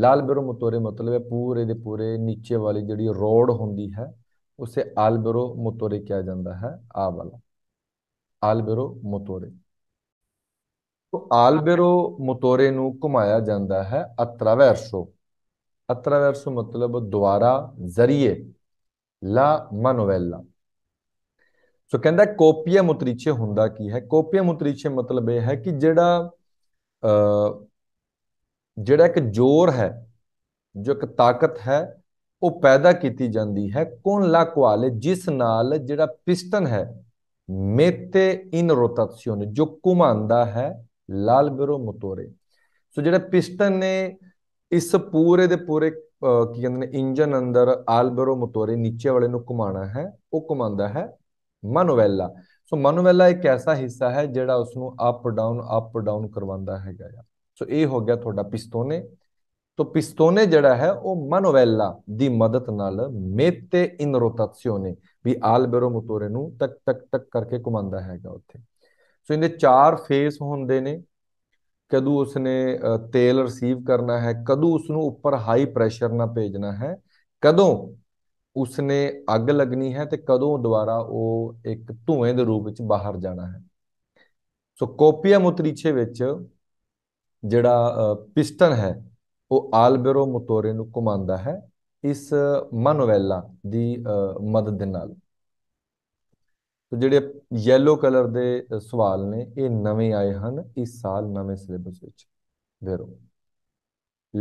ਲਾਲ ਬਿਰੋ ਮੋਟੋਰੇ ਮਤਲਬ ਹੈ ਪੂਰੇ ਦੇ ਪੂਰੇ ਨੀਚੇ ਵਾਲੀ ਜਿਹੜੀ ਰੋਡ ਹੁੰਦੀ ਹੈ ਉਸੇ ਬਿਰੋ ਮੋਟੋਰੇ ਕਿਹਾ ਜਾਂਦਾ ਹੈ ਆ ਵਾਲਾ ਬਿਰੋ ਮੋਟੋਰੇ ਤੋ ਆਲਬੇਰੋ ਮੋਟੋਰੇ ਨੂੰ ਘੁਮਾਇਆ ਜਾਂਦਾ ਹੈ ਅਤਰਾਵੈਰਸੋ ਅਤਰਾਵੈਰਸੋ ਮਤਲਬ ਦੁਆਰਾ ਜ਼ਰੀਏ ਲਾ ਮਨੋਵੈਲਾ ਸੋ ਕਹਿੰਦਾ ਕੋਪੀਆ ਮੁਤਰੀਚੇ ਹੁੰਦਾ ਕੀ ਹੈ ਕੋਪੀਆ ਮੁਤਰੀਚੇ ਮਤਲਬ ਇਹ ਹੈ ਕਿ ਜਿਹੜਾ ਜਿਹੜਾ ਇੱਕ ਜ਼ੋਰ ਹੈ ਜੋ ਇੱਕ ਤਾਕਤ ਹੈ ਉਹ ਪੈਦਾ ਕੀਤੀ ਜਾਂਦੀ ਹੈ ਕੋਨ ਲਾ ਕੁਆਲੇ ਜਿਸ ਨਾਲ ਜਿਹੜਾ ਪਿਸਟਨ ਹੈ ਮੇਤੇ ਇਨ ਰੋਟੇਸ਼ਨ ਜੋ ਘੁਮਾਉਂਦਾ ਹੈ ਲਾਲ ਬਿਰੋ ਮੋਟੋਰੇ ਸੋ ਜਿਹੜਾ ਪਿਸਟਨ ਨੇ ਇਸ ਪੂਰੇ ਦੇ ਪੂਰੇ ਕੀ ਕਹਿੰਦੇ ਨੇ ਇੰਜਨ ਅੰਦਰ ਆਲਬਰੋ ਮੋਟੋਰੇ ਨੀਚੇ ਵਾਲੇ ਨੂੰ ਘੁਮਾਣਾ ਹੈ ਉਹ ਘੁਮਾਉਂਦਾ ਹੈ ਮਨੋਵੈਲਾ ਸੋ ਮਨੋਵੈਲਾ ਇੱਕ ਐਸਾ ਹਿੱਸਾ ਹੈ ਜਿਹੜਾ ਉਸ ਨੂੰ ਅਪ ਡਾਊਨ ਅਪ ਡਾਊਨ ਕਰਵਾਉਂਦਾ ਹੈਗਾ ਆ ਸੋ ਇਹ ਹੋ ਗਿਆ ਤੁਹਾਡਾ ਪਿਸਤੋਨੇ ਤੋ ਪਿਸਤੋਨੇ ਜਿਹੜਾ ਹੈ ਉਹ ਮਨੋਵੈਲਾ ਦੀ ਮਦਦ ਨਾਲ ਮੇਤੇ ਇਨ ਰੋਟਾਸੀਓਨੇ ਵੀ ਆਲਬਰੋ ਮੋਟੋਰੇ ਨੂੰ ਟਕ ਟਕ ਟਕ ਕਰਕੇ ਘੁਮਾਉਂਦਾ ਹੈਗਾ ਉੱਥੇ ਸੋ ਇਹਦੇ ਚਾਰ ਫੇਸ ਹੁੰਦੇ ਨੇ ਕਦੋਂ ਉਸਨੇ ਤੇਲ ਰਿਸੀਵ ਕਰਨਾ ਹੈ ਕਦੋਂ ਉਸ ਨੂੰ ਉੱਪਰ ਹਾਈ ਪ੍ਰੈਸ਼ਰ ਨਾਲ ਭੇਜਣਾ ਹੈ ਕਦੋਂ ਉਸਨੇ ਅੱਗ ਲੱਗਣੀ ਹੈ ਤੇ ਕਦੋਂ ਦੁਬਾਰਾ ਉਹ ਇੱਕ ਧੂਏ ਦੇ ਰੂਪ ਵਿੱਚ ਬਾਹਰ ਜਾਣਾ ਹੈ ਸੋ ਕੋਪੀਆ ਮੁਤਰੀਛੇ ਵਿੱਚ ਜਿਹੜਾ ਪਿਸਟਨ ਹੈ ਉਹ ਆਲਬੇਰੋ ਮੋਟੋਰੇ ਨੂੰ ਕਮਾਂਦਾ ਹੈ ਇਸ ਮਨੋਵੈਲਾ ਦੀ ਮਦਦ ਦੇ ਨਾਲ ਤੇ ਜਿਹੜੇ yellow ਕਲਰ ਦੇ ਸਵਾਲ ਨੇ ਇਹ ਨਵੇਂ ਆਏ ਹਨ ਇਸ ਸਾਲ ਨਵੇਂ ਸਿਲੇਬਸ ਵਿੱਚ vero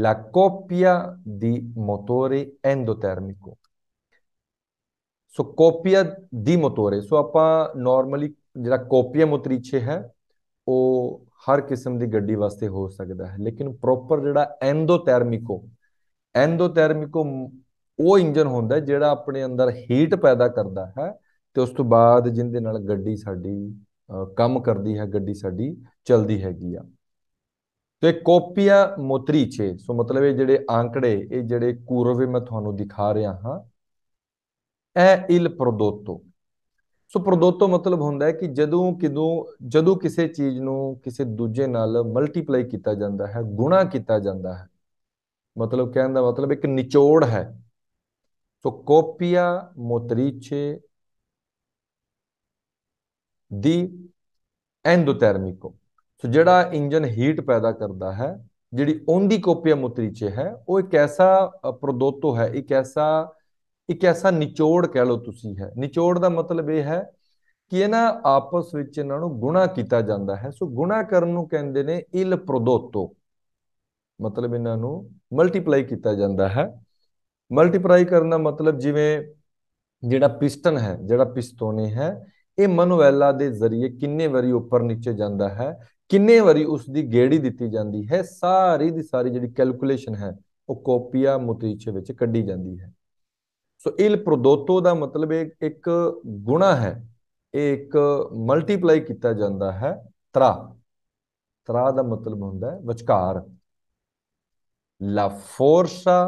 ਲਾ coppia ਦੀ ਮੋਟੋਰੇ endotermico ਸੋ ਕੋਪੀਆ ਦੀ ਮੋਟੋਰੇ ਸੋ ਆਪਾਂ ਨਾਰਮਲੀ ਜਿਹੜਾ ਕੋਪੀਆ ਮੋਤਰੀਚੇ ਹੈ ਉਹ ਹਰ ਕਿਸਮ ਦੀ ਗੱਡੀ ਵਾਸਤੇ ਹੋ ਸਕਦਾ ਹੈ ਲੇਕਿਨ ਪ੍ਰੋਪਰ ਜਿਹੜਾ ਐਂਡੋਥਰਮਿਕੋ ਐਂਡੋਥਰਮਿਕੋ ਉਹ ਇੰਜਨ ਹੁੰਦਾ ਜਿਹੜਾ ਆਪਣੇ ਅੰਦਰ ਹੀਟ ਪੈਦਾ ਕਰਦਾ ਹੈ ਤੇ ਉਸ ਤੋਂ ਬਾਅਦ ਜਿੰਦੇ ਨਾਲ ਗੱਡੀ ਸਾਡੀ ਕੰਮ ਕਰਦੀ ਹੈ ਗੱਡੀ ਸਾਡੀ ਚਲਦੀ ਹੈਗੀ ਆ ਤੇ ਕੋਪੀਆ ਮੋਤਰੀ ਛੇ ਸੋ ਮਤਲਬ ਇਹ ਜਿਹੜੇ ਆંકੜੇ ਇਹ ਜਿਹੜੇ ਕੂਰਵੇ ਮੈਂ ਤੁਹਾਨੂੰ ਦਿਖਾ ਰਿਹਾ ਹਾਂ ਐ ਇਲ ਪ੍ਰਦੋਤੋ ਸੋ ਪ੍ਰਦੋਤੋ ਮਤਲਬ ਹੁੰਦਾ ਹੈ ਕਿ ਜਦੋਂ ਕਿਦੋਂ ਜਦੋਂ ਕਿਸੇ ਚੀਜ਼ ਨੂੰ ਕਿਸੇ ਦੂਜੇ ਨਾਲ ਮਲਟੀਪਲਾਈ ਕੀਤਾ ਜਾਂਦਾ ਹੈ ਗੁਣਾ ਕੀਤਾ ਜਾਂਦਾ ਹੈ ਮਤਲਬ ਕਹਿਣ ਦਾ ਮਤਲਬ ਇੱਕ ਨਿਚੋੜ ਹੈ ਸੋ ਕੋਪੀਆ ਮੋਤਰੀ ਛੇ ਦੀ ਐਂਡੋਥਰਮਿਕੋ ਸੋ ਜਿਹੜਾ ਇੰਜਨ ਹੀਟ ਪੈਦਾ ਕਰਦਾ ਹੈ ਜਿਹੜੀ ਉਹਦੀ ਕੋਪੀਆ ਚ ਹੈ ਉਹ ਇੱਕ ਐਸਾ ਪ੍ਰਦੋਤੋ ਹੈ ਇੱਕ ਐਸਾ ਇੱਕ ਐਸਾ ਨਿਚੋੜ ਕਹਿ ਲਓ ਤੁਸੀਂ ਹੈ ਨਿਚੋੜ ਦਾ ਮਤਲਬ ਇਹ ਹੈ ਕਿ ਇਹਨਾਂ ਆਪਸ ਵਿੱਚ ਇਹਨਾਂ ਨੂੰ ਗੁਣਾ ਕੀਤਾ ਜਾਂਦਾ ਹੈ ਸੋ ਗੁਣਾ ਕਰਨ ਨੂੰ ਕਹਿੰਦੇ ਨੇ ਇਲ ਪ੍ਰਦੋਤੋ ਮਤਲਬ ਇਹਨਾਂ ਨੂੰ ਮਲਟੀਪਲਾਈ ਕੀਤਾ ਜਾਂਦਾ ਹੈ ਮਲਟੀਪਲਾਈ ਕਰਨ ਦਾ ਮਤਲਬ ਜਿਵੇਂ ਜਿਹੜਾ ਪਿਸਟਨ ਹੈ ਜਿਹੜਾ ਪਿਸਤੋਨੇ ਹੈ ਇਹ ਮਨੋਵੈਲਾ ਦੇ ਜ਼ਰੀਏ ਕਿੰਨੇ ਵਾਰੀ ਉੱਪਰ ਨੀਚੇ ਜਾਂਦਾ ਹੈ ਕਿੰਨੇ ਵਾਰੀ ਉਸ ਦੀ ਗੇੜੀ ਦਿੱਤੀ ਜਾਂਦੀ ਹੈ ਸਾਰੀ ਦੀ ਸਾਰੀ ਜਿਹੜੀ ਕੈਲਕੂਲੇਸ਼ਨ ਹੈ ਉਹ ਕੋਪੀਆ ਮੁਤੀਚੇ ਵਿੱਚ ਕੱਢੀ ਜਾਂਦੀ ਹੈ ਸੋ ਇਲ ਪ੍ਰੋਦੋਤੋ ਦਾ ਮਤਲਬ ਇੱਕ ਗੁਣਾ ਹੈ ਇਹ ਇੱਕ ਮਲਟੀਪਲਾਈ ਕੀਤਾ ਜਾਂਦਾ ਹੈ ਤਰਾ ਤਰਾ ਦਾ ਮਤਲਬ ਹੁੰਦਾ ਹੈ ਵਿਚਕਾਰ ਲਾ ਫੋਰਸਾ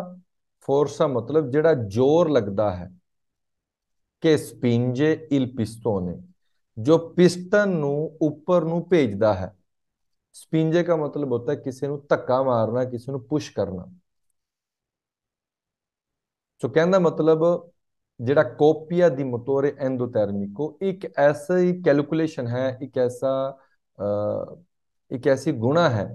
ਫੋਰਸਾ ਮਤਲਬ ਜਿਹੜਾ ਜ਼ੋਰ ਲੱਗਦਾ ਹੈ che spinge il pistone जो पिस्टन ਨੂੰ ਉੱਪਰ ਨੂੰ ਭੇਜਦਾ ਹੈ स्पिंजे का मतलब होता है किसी ਨੂੰ ਧੱਕਾ ਮਾਰਨਾ ਕਿਸੇ ਨੂੰ ਪੁਸ਼ ਕਰਨਾ ਸੋ ਕਹਿੰਦਾ ਮਤਲਬ ਜਿਹੜਾ ਕੋਪੀਆ ਦੀ ਮੋਟੋਰੇ ਐਂਡੋਥਰਮਿਕੋ ਇੱਕ ਐਸਾ ਹੀ ਕੈਲਕੂਲੇਸ਼ਨ ਹੈ ਇੱਕ ਐਸਾ ਇੱਕ ਐਸੀ ਗੁਣਾ ਹੈ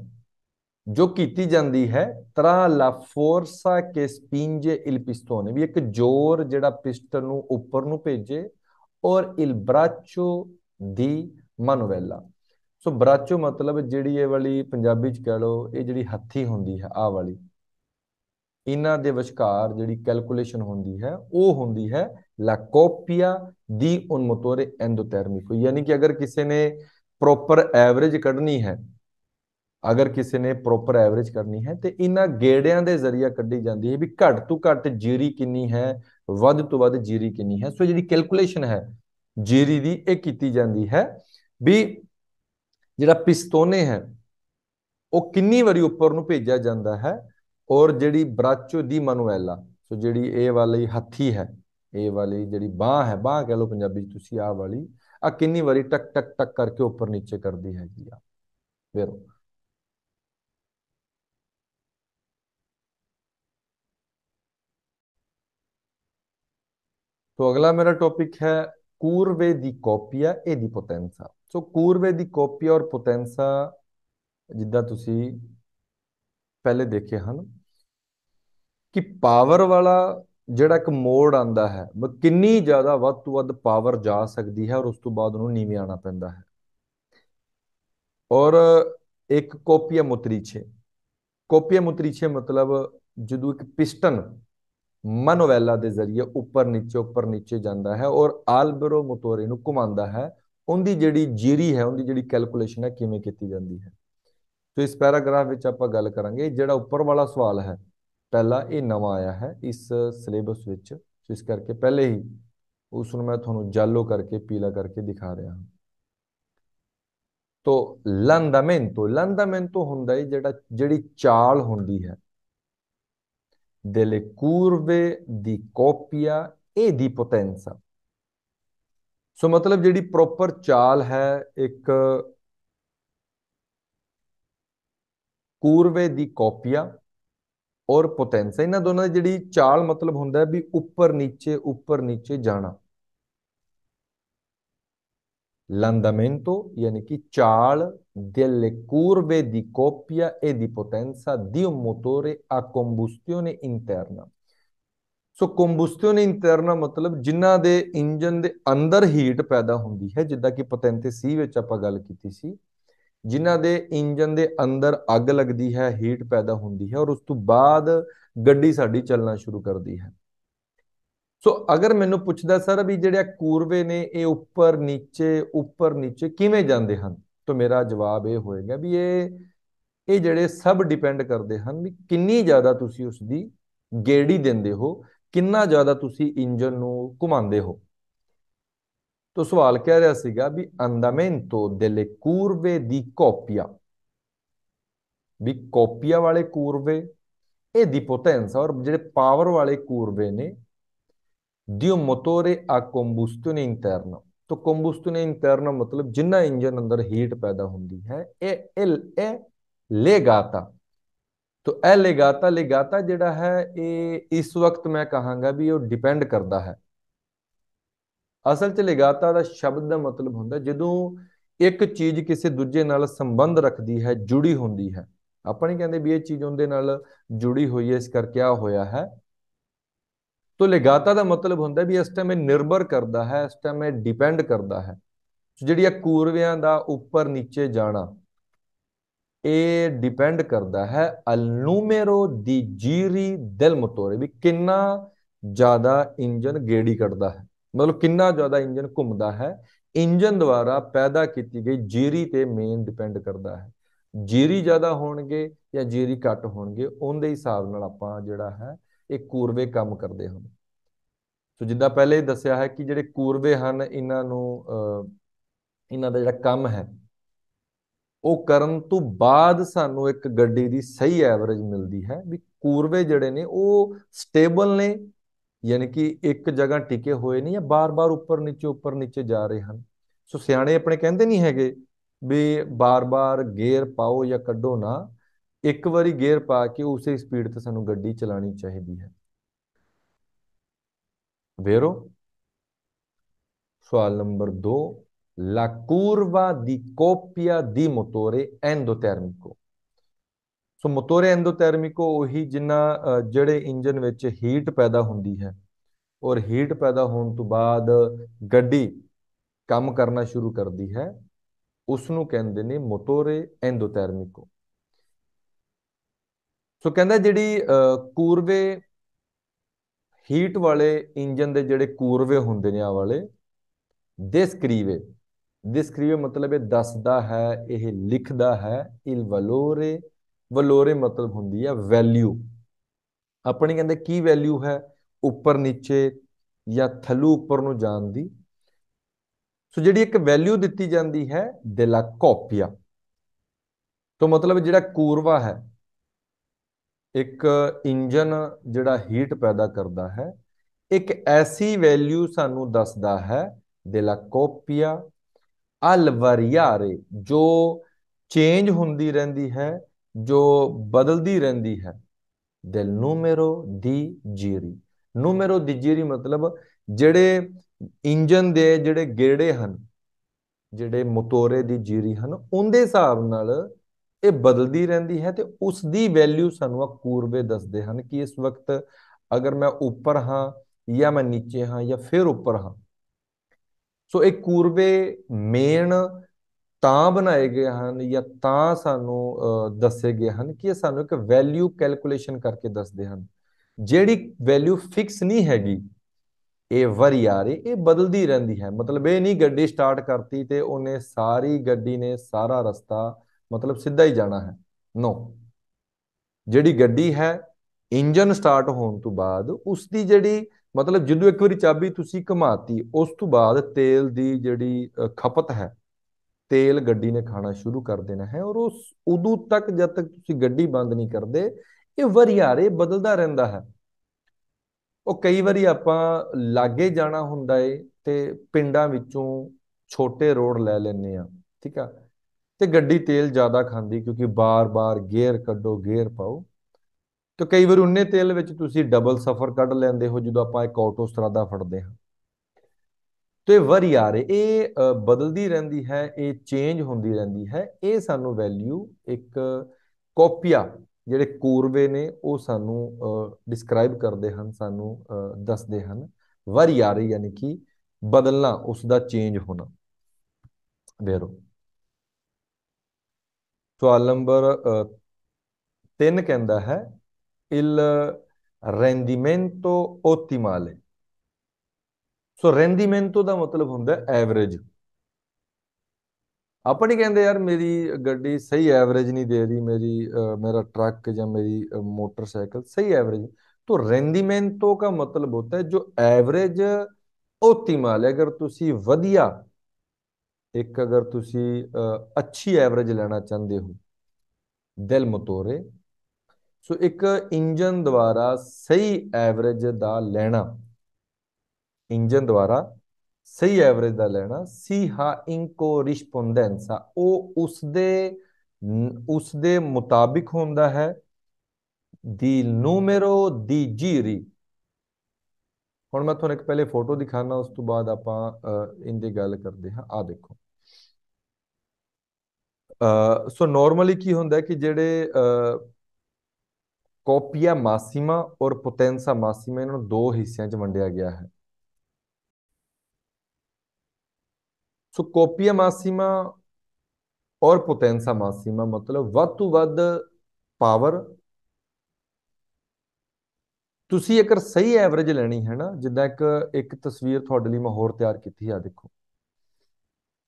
ਜੋ ਕੀਤੀ ਜਾਂਦੀ ਹੈ ਤਰਾ ਲਾ ਫੋਰਸਾ ਕੇ ਸਪਿੰਜੇ ਇਲ ਪਿਸਟੋਨ ਵੀ ਇੱਕ ਜ਼ੋਰ ਜਿਹੜਾ ਪਿਸਟਨ ਨੂੰ ਉੱਪਰ ਨੂੰ ਭੇਜੇ ਔਰ ਇਲ ਬਰਾਚੋ ਦੀ ਮਨੋਵੇਲਾ ਸੋ ਬਰਾਚੋ ਮਤਲਬ ਜਿਹੜੀ ਇਹ ਵਾਲੀ ਪੰਜਾਬੀ ਚ ਕਹ ਲਓ ਇਹ ਜਿਹੜੀ ਹੱਥੀ ਹੁੰਦੀ ਹੈ ਆ ਵਾਲੀ ਇਹਨਾਂ ਦੇ ਵਿਚਕਾਰ ਜਿਹੜੀ ਕੈਲਕੂਲੇਸ਼ਨ ਹੁੰਦੀ ਹੈ ਉਹ ਹੁੰਦੀ ਹੈ ਲਾ ਕੋਪੀਆ ਦੀ ਉਨ ਮੋਟੋਰੇ ਐਂਡੋਥਰਮਿਕੋ ਯਾਨੀ ਕਿ ਅਗਰ ਕਿਸੇ ਨੇ ਪ੍ਰੋਪਰ ਐਵਰੇਜ ਕੱਢਣੀ ਹੈ ਅਗਰ ਕਿਸੇ ਨੇ ਪ੍ਰੋਪਰ ਐਵਰੇਜ ਕਰਨੀ ਹੈ ਤੇ ਇਹਨਾਂ ਗੇੜਿਆਂ ਦੇ ਜ਼ਰੀਆ ਕੱਢੀ ਜਾਂਦੀ ਹੈ ਵੀ ਘੱਟ ਤੋਂ ਘੱਟ ਜੀਰੀ ਕਿੰਨੀ ਹੈ ਵੱਧ ਤੋਂ ਵੱਧ ਜੀਰੀ ਕਿੰਨੀ ਹੈ ਸੋ ਜਿਹੜੀ ਕੈਲਕੂਲੇਸ਼ਨ ਹੈ ਜੀਰੀ ਦੀ ਇਹ ਕੀਤੀ ਜਾਂਦੀ ਹੈ ਵੀ ਜਿਹੜਾ ਪਿਸਤੋਨੇ ਹੈ ਉਹ ਕਿੰਨੀ ਵਾਰੀ ਉੱਪਰ ਨੂੰ ਭੇਜਿਆ ਜਾਂਦਾ ਹੈ ਔਰ ਜਿਹੜੀ ਬਰਾਚੋ ਦੀ ਮਨੂਐਲਾ ਸੋ ਜਿਹੜੀ ਇਹ ਵਾਲੀ ਹੱਥੀ ਹੈ ਇਹ ਵਾਲੀ ਜਿਹੜੀ ਬਾਹ ਹੈ ਬਾਹ ਕਹ ਲੋ ਪੰਜਾਬੀ ਤੁਸੀਂ ਆ ਵਾਲੀ ਆ ਕਿੰਨੀ ਵਾਰੀ ਟਕ ਟਕ ਟਕ ਕਰਕੇ ਉੱਪਰ ਨੀਚੇ ਕਰਦੀ ਹੈਗੀ ਆ ਵੇਰੋ तो अगला मेरा टॉपिक है curve di coppia e di potenza ਸੋ कूर्वे दी कॉपिया और पोटेंसा ਜਿੱਦਾਂ ਤੁਸੀਂ ਪਹਿਲੇ ਦੇਖੇ ਹਨ ਕਿ ਪਾਵਰ ਵਾਲਾ ਜਿਹੜਾ ਇੱਕ ਮੋੜ ਆਂਦਾ ਹੈ ਕਿੰਨੀ ਜ਼ਿਆਦਾ ਵੱਧ ਤੋਂ ਵੱਧ ਪਾਵਰ ਜਾ ਸਕਦੀ ਹੈ ਔਰ ਉਸ ਤੋਂ ਬਾਅਦ ਉਹਨੂੰ ਨੀਵੇਂ ਆਣਾ ਪੈਂਦਾ ਹੈ ਔਰ ਇੱਕ ਕੋਪੀਆ ਮੁਤਰੀਛੇ ਕੋਪੀਆ ਮੁਤਰੀਛੇ ਮਤਲਬ ਜਦੋਂ ਇੱਕ ਪਿਸਟਨ ਮਨੋਵੈਲਾ ਦੇ ਜ਼ਰੀਏ ਉੱਪਰ ਨੀਚੇ ਉੱਪਰ ਨੀਚੇ ਜਾਂਦਾ ਹੈ ਔਰ ਆਲਬਰੋ ਮੋਟੋਰੇ ਨੂੰ ਘੁਮਾਉਂਦਾ ਹੈ ਉਹਦੀ ਜਿਹੜੀ ਜੀਰੀ ਹੈ ਉਹਦੀ ਜਿਹੜੀ ਕੈਲਕੂਲੇਸ਼ਨ ਹੈ ਕਿਵੇਂ ਕੀਤੀ ਜਾਂਦੀ ਹੈ ਤੋ ਇਸ ਪੈਰਾਗ੍ਰਾਫ ਵਿੱਚ ਆਪਾਂ ਗੱਲ ਕਰਾਂਗੇ ਜਿਹੜਾ ਉੱਪਰ ਵਾਲਾ ਸਵਾਲ ਹੈ ਪਹਿਲਾ ਇਹ ਨਵਾਂ ਆਇਆ ਹੈ ਇਸ ਸਿਲੇਬਸ ਵਿੱਚ ਸੋ ਇਸ ਕਰਕੇ ਪਹਿਲੇ ਹੀ ਉਸ ਨੂੰ ਮੈਂ ਤੁਹਾਨੂੰ ਜਾਲੋ ਕਰਕੇ ਪੀਲਾ ਕਰਕੇ ਦਿਖਾ ਰਿਹਾ ਹਾਂ ਤੋ ਲੰਦਾਮੈਂਟੋ ਲੰਦਾਮੈਂਟੋ ਹੁੰਦਾ ਹੈ ਜਿਹੜਾ ਜਿਹੜੀ ਚਾਲ ਹੁੰਦੀ ਹੈ delle curve di coppia e di potenza ਸੋ ਮਤਲਬ ਜਿਹੜੀ ਪ੍ਰੋਪਰ ਚਾਲ ਹੈ ਇੱਕ ਕੂਰਵੇ ਦੀ ਕਾਪੀਆ ਔਰ ਪੋਟੈਂਸਾ ਇਹਨਾਂ ਦੋਨਾਂ ਦੀ ਜਿਹੜੀ ਚਾਲ ਮਤਲਬ ਹੁੰਦਾ ਵੀ ਉੱਪਰ ਨੀਚੇ ਉੱਪਰ ਨੀਚੇ ਜਾਣਾ L'andamento, yani chi cial, delle curve di coppia e di potenza di un motore a combustione interna. ਸੋ ਕੰਬਸਟਨ ਇੰਟਰਨਾ ਮਤਲਬ ਜਿਨ੍ਹਾਂ ਦੇ ਇੰਜਨ ਦੇ ਅੰਦਰ ਹੀਟ ਪੈਦਾ ਹੁੰਦੀ ਹੈ ਜਿੱਦਾਂ ਕਿ ਪਤੈਂਤੇ ਸੀ ਵਿੱਚ ਆਪਾਂ ਗੱਲ ਕੀਤੀ ਸੀ ਜਿਨ੍ਹਾਂ ਦੇ ਇੰਜਨ ਦੇ ਅੰਦਰ ਅੱਗ ਲੱਗਦੀ ਹੈ ਹੀਟ ਪੈਦਾ ਹੁੰਦੀ ਹੈ ਔਰ ਉਸ ਤੋਂ ਬਾਅਦ ਗੱਡੀ ਸਾਡੀ ਚੱਲਣਾ ਸ਼ੁਰੂ ਕਰਦੀ ਹੈ ਸੋ ਅਗਰ ਮੈਨੂੰ ਪੁੱਛਦਾ ਸਰ ਵੀ ਜਿਹੜੇ ਕੂਰਵੇ ਨੇ ਇਹ ਉੱਪਰ ਨੀਚੇ ਉੱਪਰ ਨੀਚੇ ਕਿਵੇਂ ਜਾਂਦੇ ਹਨ ਤਾਂ ਮੇਰਾ ਜਵਾਬ ਇਹ ਹੋਏਗਾ ਵੀ ਇਹ ਇਹ ਜਿਹੜੇ ਸਭ ਡਿਪੈਂਡ ਕਰਦੇ ਹਨ ਵੀ ਕਿੰਨੀ ਜ਼ਿਆਦਾ ਤੁਸੀਂ ਉਸ ਦੀ ਗੇੜੀ ਦਿੰਦੇ ਹੋ ਕਿੰਨਾ ਜ਼ਿਆਦਾ ਤੁਸੀਂ ਇੰਜਨ ਨੂੰ ਘੁਮਾਉਂਦੇ ਹੋ ਤੋ ਸਵਾਲ ਕਹਿ ਰਿਹਾ ਸੀਗਾ ਵੀ ਅੰਦਾਮੈਂਟੋ ਦੇਲੇ ਕੂਰਵੇ ਦੀ ਕੋਪੀਆ ਵੀ ਕੋਪੀਆ ਵਾਲੇ ਕੂਰਵੇ ਇਹ ਦੀ ਪੋਟੈਂਸ ਔਰ ਜਿਹੜੇ ਪਾਵਰ ਵਾਲੇ ਕੂਰਵੇ ਨੇ di un motore a combustione interna ਤੋਂ ਕੰਬਸਟਨ ਇੰਟਰਨਾ ਮਤਲਬ ਜਿੰਨਾ ਇੰਜਨ ਅੰਦਰ ਹੀਟ ਪੈਦਾ ਹੁੰਦੀ ਹੈ ਇਹ ਐਲ ਐ ਲੇਗਾਤਾ ਤੋਂ ਇਹ ਲੇਗਾਤਾ ਲੇਗਾਤਾ ਜਿਹੜਾ ਹੈ ਇਹ ਇਸ ਵਕਤ ਮੈਂ ਕਹਾਂਗਾ ਵੀ ਉਹ ਡਿਪੈਂਡ ਕਰਦਾ ਹੈ ਅਸਲ 'ਚ ਲੇਗਾਤਾ ਦਾ ਸ਼ਬਦ ਦਾ ਮਤਲਬ ਹੁੰਦਾ ਜਦੋਂ ਇੱਕ ਚੀਜ਼ ਕਿਸੇ ਦੂਜੇ ਨਾਲ ਸੰਬੰਧ ਰੱਖਦੀ ਹੈ ਜੁੜੀ ਹੁੰਦੀ ਹੈ ਆਪਾਂ ਨਹੀਂ ਕਹਿੰਦੇ ਵੀ ਇਹ ਚੀਜ਼ ਉਹਦੇ ਨਾਲ ਜੁੜੀ ਹੋਈ ਹੈ ਇਸ ਕਰਕੇ ਆ ਹੋਇਆ ਹੈ ਤੋ ਲਗਾਤਾ ਦਾ ਮਤਲਬ ਹੁੰਦਾ ਵੀ ਇਸ ਟਾਈਮ ਇਹ ਨਿਰਭਰ ਕਰਦਾ ਹੈ ਇਸ ਟਾਈਮ ਇਹ ਡਿਪੈਂਡ ਕਰਦਾ ਹੈ ਜਿਹੜੀ ਆ ਕੂਰਵਿਆਂ ਦਾ ਉੱਪਰ ਨੀਚੇ ਜਾਣਾ ਇਹ ਡਿਪੈਂਡ ਕਰਦਾ ਹੈ ਅਲ ਨੂਮੇਰੋ ਦੀ ਜੀਰੀ ਦਿਲ ਮਤੋਰੇ ਵੀ ਕਿੰਨਾ ਜ਼ਿਆਦਾ ਇੰਜਨ ਗੇੜੀ ਕੱਢਦਾ ਹੈ ਮਤਲਬ ਕਿੰਨਾ ਜ਼ਿਆਦਾ ਇੰਜਨ ਘੁੰਮਦਾ ਹੈ ਇੰਜਨ ਦੁਆਰਾ ਪੈਦਾ ਕੀਤੀ ਗਈ ਜੀਰੀ ਤੇ ਮੇਨ ਡਿਪੈਂਡ ਕਰਦਾ ਹੈ ਜੀਰੀ ਜ਼ਿਆਦਾ ਹੋਣਗੇ ਜਾਂ ਜੀਰੀ ਘੱਟ ਹੋਣਗੇ ਉਹਦੇ ਹਿਸਾਬ ਨਾਲ ਆਪਾਂ ਜਿਹੜਾ ਹੈ ਇਹ ਕੂਰਵੇ ਕੰਮ ਕਰਦੇ ਹਨ ਸੋ ਜਿੱਦਾਂ ਪਹਿਲੇ ਹੀ ਦੱਸਿਆ ਹੈ ਕਿ ਜਿਹੜੇ ਕੂਰਵੇ ਹਨ ਇਹਨਾਂ ਨੂੰ ਇਹਨਾਂ ਦਾ ਜਿਹੜਾ ਕੰਮ ਹੈ ਉਹ ਕਰਨ ਤੋਂ ਬਾਅਦ ਸਾਨੂੰ ਇੱਕ ਗੱਡੀ ਦੀ ਸਹੀ ਐਵਰੇਜ ਮਿਲਦੀ ਹੈ ਵੀ ਕੂਰਵੇ ਜਿਹੜੇ ਨੇ ਉਹ ਸਟੇਬਲ ਨੇ ਯਾਨੀ ਕਿ ਇੱਕ ਜਗ੍ਹਾ ਟਿਕੇ ਹੋਏ ਨਹੀਂ ਜਾਂ ਬਾਰ-ਬਾਰ ਉੱਪਰ ਨੀਚੇ ਉੱਪਰ ਨੀਚੇ ਜਾ ਰਹੇ ਹਨ ਸੋ ਸਿਆਣੇ ਆਪਣੇ ਕਹਿੰਦੇ ਨਹੀਂ ਹੈਗੇ ਵੀ ਬਾਰ-ਬਾਰ ਗੇਅਰ ਪਾਓ ਜਾਂ ਕੱਢੋ ਨਾ ਇੱਕ ਵਾਰੀ ਗੇਅਰ ਪਾ ਕੇ ਉਸੇ ਸਪੀਡ ਤੇ ਸਾਨੂੰ ਗੱਡੀ ਚਲਾਣੀ ਚਾਹੀਦੀ ਹੈ ਵੇਰੋ ਸਵਾਲ ਨੰਬਰ 2 ਲਾ ਕੁਰਵਾ ਦੀ ਕੋਪੀਆ ਦੀ ਮੋਟੋਰੇ ਐਂਡੋਥਰਮਿਕੋ ਸੋ ਮੋਟੋਰੇ ਐਂਡੋਥਰਮਿਕੋ ਉਹੀ ਜਿੰਨਾ ਜਿਹੜੇ ਇੰਜਨ ਵਿੱਚ ਹੀਟ ਪੈਦਾ ਹੁੰਦੀ ਹੈ ਔਰ ਹੀਟ ਪੈਦਾ ਹੋਣ ਤੋਂ ਬਾਅਦ ਗੱਡੀ ਕੰਮ ਕਰਨਾ ਸ਼ੁਰੂ ਕਰਦੀ ਹੈ ਉਸ ਨੂੰ ਕਹਿੰਦੇ ਨੇ ਮੋਟੋਰੇ ਐਂਡੋਥਰਮਿਕੋ ਸੋ ਕਹਿੰਦਾ ਜਿਹੜੀ ਕੂਰਵੇ ਹੀਟ ਵਾਲੇ ਇੰਜਨ ਦੇ ਜਿਹੜੇ ਕੂਰਵੇ ਹੁੰਦੇ ਨੇ ਆ ਵਾਲੇ ਦਿਸ ਕਰੀਵੇ ਮਤਲਬ ਇਹ ਦੱਸਦਾ ਹੈ ਇਹ ਲਿਖਦਾ ਹੈ ਇਲ ਵਲੋਰੇ ਵਲੋਰੇ ਮਤਲਬ ਹੁੰਦੀ ਹੈ ਵੈਲਿਊ ਆਪਣੀ ਕਹਿੰਦੇ ਕੀ ਵੈਲਿਊ ਹੈ ਉੱਪਰ ਨੀਚੇ ਜਾਂ ਥੱਲੂ ਉੱਪਰ ਨੂੰ ਜਾਣ ਦੀ ਸੋ ਜਿਹੜੀ ਇੱਕ ਵੈਲਿਊ ਦਿੱਤੀ ਜਾਂਦੀ ਹੈ ਦਿਲਾ ਕਾਪੀਆ ਤੋਂ ਮਤਲਬ ਜਿਹੜਾ ਕੂਰਵਾ ਹੈ ਇੱਕ ਇੰਜਨ ਜਿਹੜਾ ਹੀਟ ਪੈਦਾ ਕਰਦਾ ਹੈ ਇੱਕ ਐਸੀ ਵੈਲਿਊ ਸਾਨੂੰ ਦੱਸਦਾ ਹੈ ਦੇਲਾ ਕੋਪੀਆ ਅਲ ਜੋ ਚੇਂਜ ਹੁੰਦੀ ਰਹਿੰਦੀ ਹੈ ਜੋ ਬਦਲਦੀ ਰਹਿੰਦੀ ਹੈ ਦਿਲ ਨੂਮੇਰੋ ਦੀ ਜੀਰੀ ਨੂਮੇਰੋ ਦੀ ਜੀਰੀ ਮਤਲਬ ਜਿਹੜੇ ਇੰਜਨ ਦੇ ਜਿਹੜੇ ਗੇੜੇ ਹਨ ਜਿਹੜੇ ਮੋਟੋਰੇ ਦੀ ਜੀਰੀ ਹਨ ਉਹਦੇ ਹਿਸਾਬ ਨਾਲ ਇਹ ਬਦਲਦੀ ਰਹਿੰਦੀ ਹੈ ਤੇ ਉਸ ਦੀ ਵੈਲਿਊ ਸਾਨੂੰ ਆ ਕੂਰਵੇ ਦੱਸਦੇ ਹਨ ਕਿ ਇਸ ਵਕਤ ਅਗਰ ਮੈਂ ਉੱਪਰ ਹਾਂ ਜਾਂ ਮੈਂ ਨੀਚੇ ਹਾਂ ਜਾਂ ਫਿਰ ਉੱਪਰ ਹਾਂ ਸੋ ਇਹ ਕੂਰਵੇ ਮੇਨ ਤਾਂ ਬਣਾਏ ਗਏ ਹਨ ਜਾਂ ਤਾਂ ਸਾਨੂੰ ਦੱਸੇ ਗਏ ਹਨ ਕਿ ਇਹ ਸਾਨੂੰ ਇੱਕ ਵੈਲਿਊ ਕੈਲਕੂਲੇਸ਼ਨ ਕਰਕੇ ਦੱਸਦੇ ਹਨ ਜਿਹੜੀ ਵੈਲਿਊ ਫਿਕਸ ਨਹੀਂ ਹੈਗੀ ਇਹ ਰਹੀ ਇਹ ਬਦਲਦੀ ਰਹਿੰਦੀ ਹੈ ਮਤਲਬ ਇਹ ਨਹੀਂ ਗੱਡੀ ਸਟਾਰਟ ਕਰਤੀ ਤੇ ਉਹਨੇ ਸਾਰੀ ਗੱਡੀ ਨੇ ਸਾਰਾ ਰਸਤਾ ਮਤਲਬ ਸਿੱਧਾ ਹੀ ਜਾਣਾ ਹੈ ਨੋ ਜਿਹੜੀ ਗੱਡੀ ਹੈ ਇੰਜਨ ਸਟਾਰਟ ਹੋਣ ਤੋਂ ਬਾਅਦ ਉਸ ਦੀ ਜਿਹੜੀ ਮਤਲਬ ਜਦੋਂ ਇੱਕ ਵਾਰੀ ਚਾਬੀ ਤੁਸੀਂ ਘੁਮਾਤੀ ਉਸ ਤੋਂ ਬਾਅਦ ਤੇਲ ਦੀ ਜਿਹੜੀ ਖਪਤ ਹੈ ਤੇਲ ਗੱਡੀ ਨੇ ਖਾਣਾ ਸ਼ੁਰੂ ਕਰ ਦੇਣਾ ਹੈ ਔਰ ਉਸ ਉਦੋਂ ਤੱਕ ਜਦ ਤੱਕ ਤੁਸੀਂ ਗੱਡੀ ਬੰਦ ਨਹੀਂ ਕਰਦੇ ਇਹ ਵਰਿਆਰੇ ਬਦਲਦਾ ਰਹਿੰਦਾ ਹੈ ਉਹ ਕਈ ਵਾਰੀ ਆਪਾਂ ਲਾਗੇ ਜਾਣਾ ਹੁੰਦਾ ਏ ਤੇ ਪਿੰਡਾਂ ਵਿੱਚੋਂ ਛੋਟੇ ਰੋਡ ਲੈ ਲੈਨੇ ਆ ਠੀਕ ਆ ਤੇ ਗੱਡੀ ਤੇਲ ਜ਼ਿਆਦਾ ਖਾਂਦੀ ਕਿਉਂਕਿ ਬਾਰ-ਬਾਰ ਗੇਅਰ ਕੱਢੋ ਗੇਅਰ ਪਾਓ ਤੇ ਕਈ ਵਾਰ ਉਹਨੇ ਤੇਲ ਵਿੱਚ ਤੁਸੀਂ ਡਬਲ ਸਫਰ ਕੱਢ ਲੈਂਦੇ ਹੋ ਜਦੋਂ ਆਪਾਂ ਇੱਕ ਆਟੋ ਸਟਰਾਦਾ ਫੜਦੇ ਹਾਂ ਤੇ ਵਰੀ ਆ ਇਹ ਬਦਲਦੀ ਰਹਿੰਦੀ ਹੈ ਇਹ ਚੇਂਜ ਹੁੰਦੀ ਰਹਿੰਦੀ ਹੈ ਇਹ ਸਾਨੂੰ ਵੈਲਿਊ ਇੱਕ ਕਾਪੀਆ ਜਿਹੜੇ ਕੋਰਵੇ ਨੇ ਉਹ ਸਾਨੂੰ ਡਿਸਕ੍ਰਾਈਬ ਕਰਦੇ ਹਨ ਸਾਨੂੰ ਦੱਸਦੇ ਹਨ ਵਰੀ ਆ ਰਹੀ ਯਾਨੀ ਕਿ ਬਦਲਣਾ ਉਸ ਦਾ ਚੇਂਜ ਹੋਣਾ ਵੇਰੋ ਸਵਾਲ ਨੰਬਰ 3 ਕਹਿੰਦਾ ਹੈ ਇਲ ਰੈਂਡੀਮੈਂਟੋ ਓਟੀਮਾਲੇ ਸੋ ਰੈਂਡੀਮੈਂਟੋ ਦਾ ਮਤਲਬ ਹੁੰਦਾ ਐਵਰੇਜ ਆਪਾਂ ਨਹੀਂ ਕਹਿੰਦੇ ਯਾਰ ਮੇਰੀ ਗੱਡੀ ਸਹੀ ਐਵਰੇਜ ਨਹੀਂ ਦੇ ਰਹੀ ਮੇਰੀ ਮੇਰਾ ਟਰੱਕ ਜਾਂ ਮੇਰੀ ਮੋਟਰਸਾਈਕਲ ਸਹੀ ਐਵਰੇਜ ਤੋਂ ਰੈਂਡੀਮੈਂਟੋ ਦਾ ਮਤਲਬ ਹੁੰਦਾ ਜੋ ਐਵਰੇਜ ਓਟੀਮਾਲੇ ਅਗਰ ਤੁਸੀਂ ਵਧੀਆ ਇੱਕ ਅਗਰ ਤੁਸੀਂ ਅੱਛੀ ਐਵਰੇਜ ਲੈਣਾ ਚਾਹੁੰਦੇ ਹੋ ਦਿਲ ਮਤੋਰੇ ਸੋ ਇੱਕ ਇੰਜਨ ਦੁਆਰਾ ਸਹੀ ਐਵਰੇਜ ਦਾ ਲੈਣਾ ਇੰਜਨ ਦੁਆਰਾ ਸਹੀ ਐਵਰੇਜ ਦਾ ਲੈਣਾ ਸੀ ਹਾ ਇਨਕੋ ਰਿਸਪੋਂਡੈਂਸਾ ਉਹ ਉਸ ਦੇ ਉਸ ਦੇ ਮੁਤਾਬਿਕ ਹੁੰਦਾ ਹੈ ਦੀ ਨੂਮੇਰੋ ਦੀ ਜੀਰੀ ਹੁਣ ਮੈਂ ਤੁਹਾਨੂੰ ਇੱਕ ਪਹਿਲੇ ਫੋਟੋ ਦਿਖਾਣਾ ਉਸ ਤੋਂ ਬਾਅਦ ਆਪਾਂ ਇਹਦੀ ਗੱਲ ਕਰਦੇ ਹਾਂ ਆ ਦੇਖੋ ਸੋ ਨਾਰਮਲੀ ਕੀ ਹੁੰਦਾ ਕਿ ਜਿਹੜੇ ਕੋਪੀਆ ਮਾਸੀਮਾ ਔਰ ਪੋਟੈਂਸਾ ਮਾਸੀਮਾ ਇਹਨਾਂ ਨੂੰ ਦੋ ਹਿੱਸਿਆਂ 'ਚ ਵੰਡਿਆ ਗਿਆ ਹੈ ਸੋ ਕੋਪੀਆ ਮਾਸੀਮਾ ਔਰ ਪੋਟੈਂਸਾ ਮਾਸੀਮਾ ਮਤਲਬ ਵੱਧ ਤੋਂ ਵੱਧ ਪਾਵਰ ਤੁਸੀਂ ਅਗਰ ਸਹੀ ਐਵਰੇਜ ਲੈਣੀ ਹੈ ਨਾ ਜਿੱਦਾਂ ਇੱਕ ਇੱਕ ਤਸਵੀਰ ਤੁਹਾਡੇ ਲਈ ਮੈਂ ਹੋਰ ਤਿਆਰ ਕੀਤੀ ਆ ਦੇਖੋ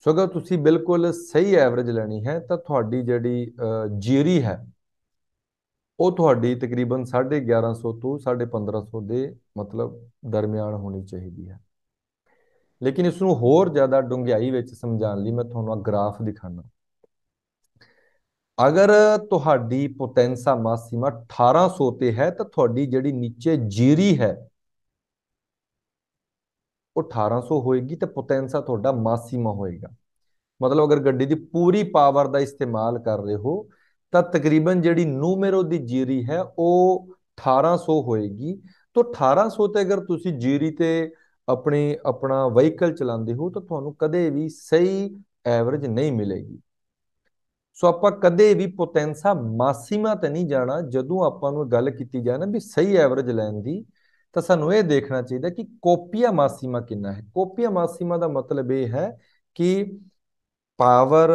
ਸੋ ਅਗਰ ਤੁਸੀਂ ਬਿਲਕੁਲ ਸਹੀ ਐਵਰੇਜ ਲੈਣੀ ਹੈ ਤਾਂ ਤੁਹਾਡੀ ਜਿਹੜੀ ਜੀਰੀ ਹੈ ਉਹ ਤੁਹਾਡੀ ਤਕਰੀਬਨ 1150 ਤੋਂ 1500 ਦੇ ਮਤਲਬ ਦਰਮਿਆਨ ਹੋਣੀ ਚਾਹੀਦੀ ਹੈ ਲੇਕਿਨ ਇਸ ਨੂੰ ਹੋਰ ਜ਼ਿਆਦਾ ਡੁੰਗਾਈ ਵਿੱਚ ਸਮਝਾਉਣ ਲਈ ਮੈਂ ਤੁਹਾਨੂੰ ਆ ਗ੍ਰਾਫ ਦਿਖਾਣਾ ਅਗਰ ਤੁਹਾਡੀ ਪੋਟੈਂਸਾ ਮਾਸੀਮਾ 1800 ਤੇ ਹੈ ਤਾਂ ਤੁਹਾਡੀ ਜਿਹੜੀ ਨੀਚੇ ਜੀਰੀ ਹੈ ਉਹ 1800 ਹੋਏਗੀ ਤੇ ਪੋਟੈਂਸਾ ਤੁਹਾਡਾ ਮਾਸੀਮਾ ਹੋਏਗਾ ਮਤਲਬ ਅਗਰ ਗੱਡੀ ਦੀ ਪੂਰੀ ਪਾਵਰ ਦਾ ਇਸਤੇਮਾਲ ਕਰ ਰਹੇ ਹੋ ਤਾਂ ਤਕਰੀਬਨ ਜਿਹੜੀ ਨੂਮੇਰੋ ਦੀ ਜੀਰੀ ਹੈ ਉਹ 1800 ਹੋਏਗੀ ਤਾਂ 1800 ਤੇ ਅਗਰ ਤੁਸੀਂ ਜੀਰੀ ਤੇ ਆਪਣੇ ਆਪਣਾ ਵਹੀਕਲ ਚਲਾਉਂਦੇ ਹੋ ਤਾਂ ਤੁਹਾਨੂੰ ਕਦੇ ਵੀ ਸਹੀ ਐਵਰੇਜ ਨਹੀਂ ਮਿਲੇਗੀ ਸੋ ਆਪਾਂ ਕਦੇ ਵੀ ਪੋਟੈਂਸਾ ਮਾਸੀਮਾ ਤੇ ਨਹੀਂ ਜਾਣਾ ਜਦੋਂ ਆਪਾਂ ਨੂੰ ਗੱਲ ਕੀਤੀ ਜਾਣਾ ਵੀ ਸਹੀ ਐਵਰੇਜ ਲੈਣ ਦੀ ਤਾਂ ਸਾਨੂੰ ਇਹ ਦੇਖਣਾ ਚਾਹੀਦਾ ਕਿ ਕੋਪੀਆ ਮਾਸੀਮਾ ਕਿੰਨਾ ਹੈ ਕੋਪੀਆ ਮਾਸੀਮਾ ਦਾ ਮਤਲਬ ਇਹ ਹੈ ਕਿ ਪਾਵਰ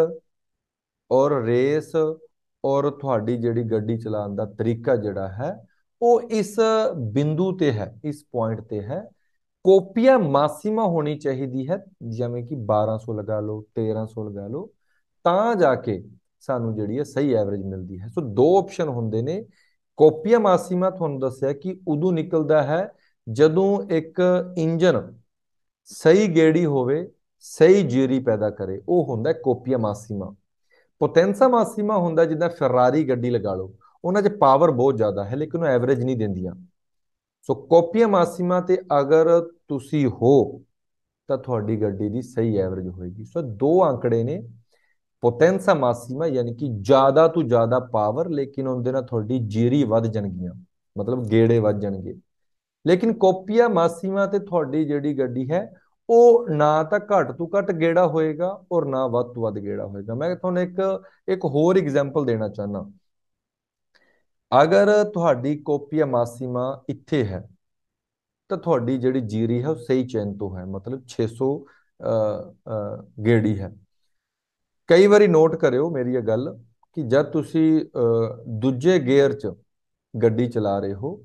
ਔਰ ਰੇਸ ਔਰ ਤੁਹਾਡੀ ਜਿਹੜੀ ਗੱਡੀ ਚਲਾਉਣ ਦਾ ਤਰੀਕਾ ਜਿਹੜਾ ਹੈ ਉਹ ਇਸ ਬਿੰਦੂ ਤੇ ਹੈ ਇਸ ਪੁਆਇੰਟ ਤੇ ਹੈ ਕੋਪੀਆ ਮਾਸੀਮਾ ਹੋਣੀ ਚਾਹੀਦੀ ਹੈ ਜਿਵੇਂ ਕਿ 1200 ਲਗਾ ਲਓ 1300 ਲਗਾ ਲਓ ਤਾਂ ਜਾ ਕੇ ਸਾਨੂੰ ਜਿਹੜੀ ਹੈ ਸਹੀ ਐਵਰੇਜ ਮਿਲਦੀ ਹੈ ਸੋ ਦੋ ਆਪਸ਼ਨ ਹੁੰਦੇ ਨੇ ਕੋਪੀਆ ਮਾਸੀਮਾ ਤੁਹਾਨੂੰ ਦੱਸਿਆ ਕਿ ਉਦੋਂ ਨਿਕਲਦਾ ਹੈ ਜਦੋਂ ਇੱਕ ਇੰਜਨ ਸਹੀ ਗੇੜੀ ਹੋਵੇ ਸਹੀ ਜੀਰੀ ਪੈਦਾ ਕਰੇ ਉਹ ਹੁੰਦਾ ਕੋਪੀਆ ਮਾਸੀਮਾ ਪੋਟੈਂਸਾ ਮਾਸੀਮਾ ਹੁੰਦਾ ਜਿੱਦਾਂ ਫਰਾਰੀ ਗੱਡੀ ਲਗਾ ਲਓ ਉਹਨਾਂ 'ਚ ਪਾਵਰ ਬਹੁਤ ਜ਼ਿਆਦਾ ਹੈ ਲੇਕਿਨ ਉਹ ਐਵਰੇਜ ਨਹੀਂ ਦਿੰਦੀਆਂ ਸੋ ਕੋਪੀਆ ਮਾਸੀਮਾ ਤੇ ਅਗਰ ਤੁਸੀਂ ਹੋ ਤਾਂ ਤੁਹਾਡੀ ਗੱਡੀ ਦੀ ਸਹੀ ਐਵਰੇਜ ਹੋਏਗੀ ਸੋ ਦੋ ਅੰਕੜੇ ਨੇ ਪੋਟੈਂਸਾ ਮਾਸੀਮਾ ਯਾਨੀ ਕਿ ਜ਼ਿਆਦਾ ਤੋਂ ਜ਼ਿਆਦਾ ਪਾਵਰ ਲੇਕਿਨ ਉਹਦੇ ਨਾਲ ਤੁਹਾਡੀ ਜੀਰੀ ਵੱਧ ਜਾਣਗੀਆਂ ਮਤਲਬ ਗੇੜੇ ਵੱਧ ਜਾਣਗੇ ਲੇਕਿਨ ਕੋਪੀਆ ਮਾਸੀਮਾ ਤੇ ਤੁਹਾਡੀ ਜਿਹੜੀ ਗੱਡੀ ਹੈ ਉਹ ਨਾ ਤਾਂ ਘੱਟ ਤੋਂ ਘੱਟ ਗੇੜਾ ਹੋਏਗਾ ਔਰ ਨਾ ਵੱਧ ਤੋਂ ਵੱਧ ਗੇੜਾ ਹੋਏਗਾ ਮੈਂ ਤੁਹਾਨੂੰ ਇੱਕ ਇੱਕ ਹੋਰ ਐਗਜ਼ਾਮਪਲ ਦੇਣਾ ਚਾਹਨਾ ਅਗਰ ਤੁਹਾਡੀ ਕੋਪੀਆ ਮਾਸੀਮਾ ਇੱਥੇ ਹੈ ਤਾਂ ਤੁਹਾਡੀ ਜਿਹੜੀ ਜੀਰੀ ਹੈ ਉਹ ਸਹੀ ਚੈਨ ਤੋਂ ਹੈ ਮਤਲਬ 600 ਗੇੜੀ ਹੈ ਕਈ ਵਾਰੀ ਨੋਟ ਕਰਿਓ ਮੇਰੀ ਇਹ ਗੱਲ ਕਿ ਜਦ ਤੁਸੀਂ ਦੂਜੇ ਗੇਅਰ 'ਚ ਗੱਡੀ ਚਲਾ ਰਹੇ ਹੋ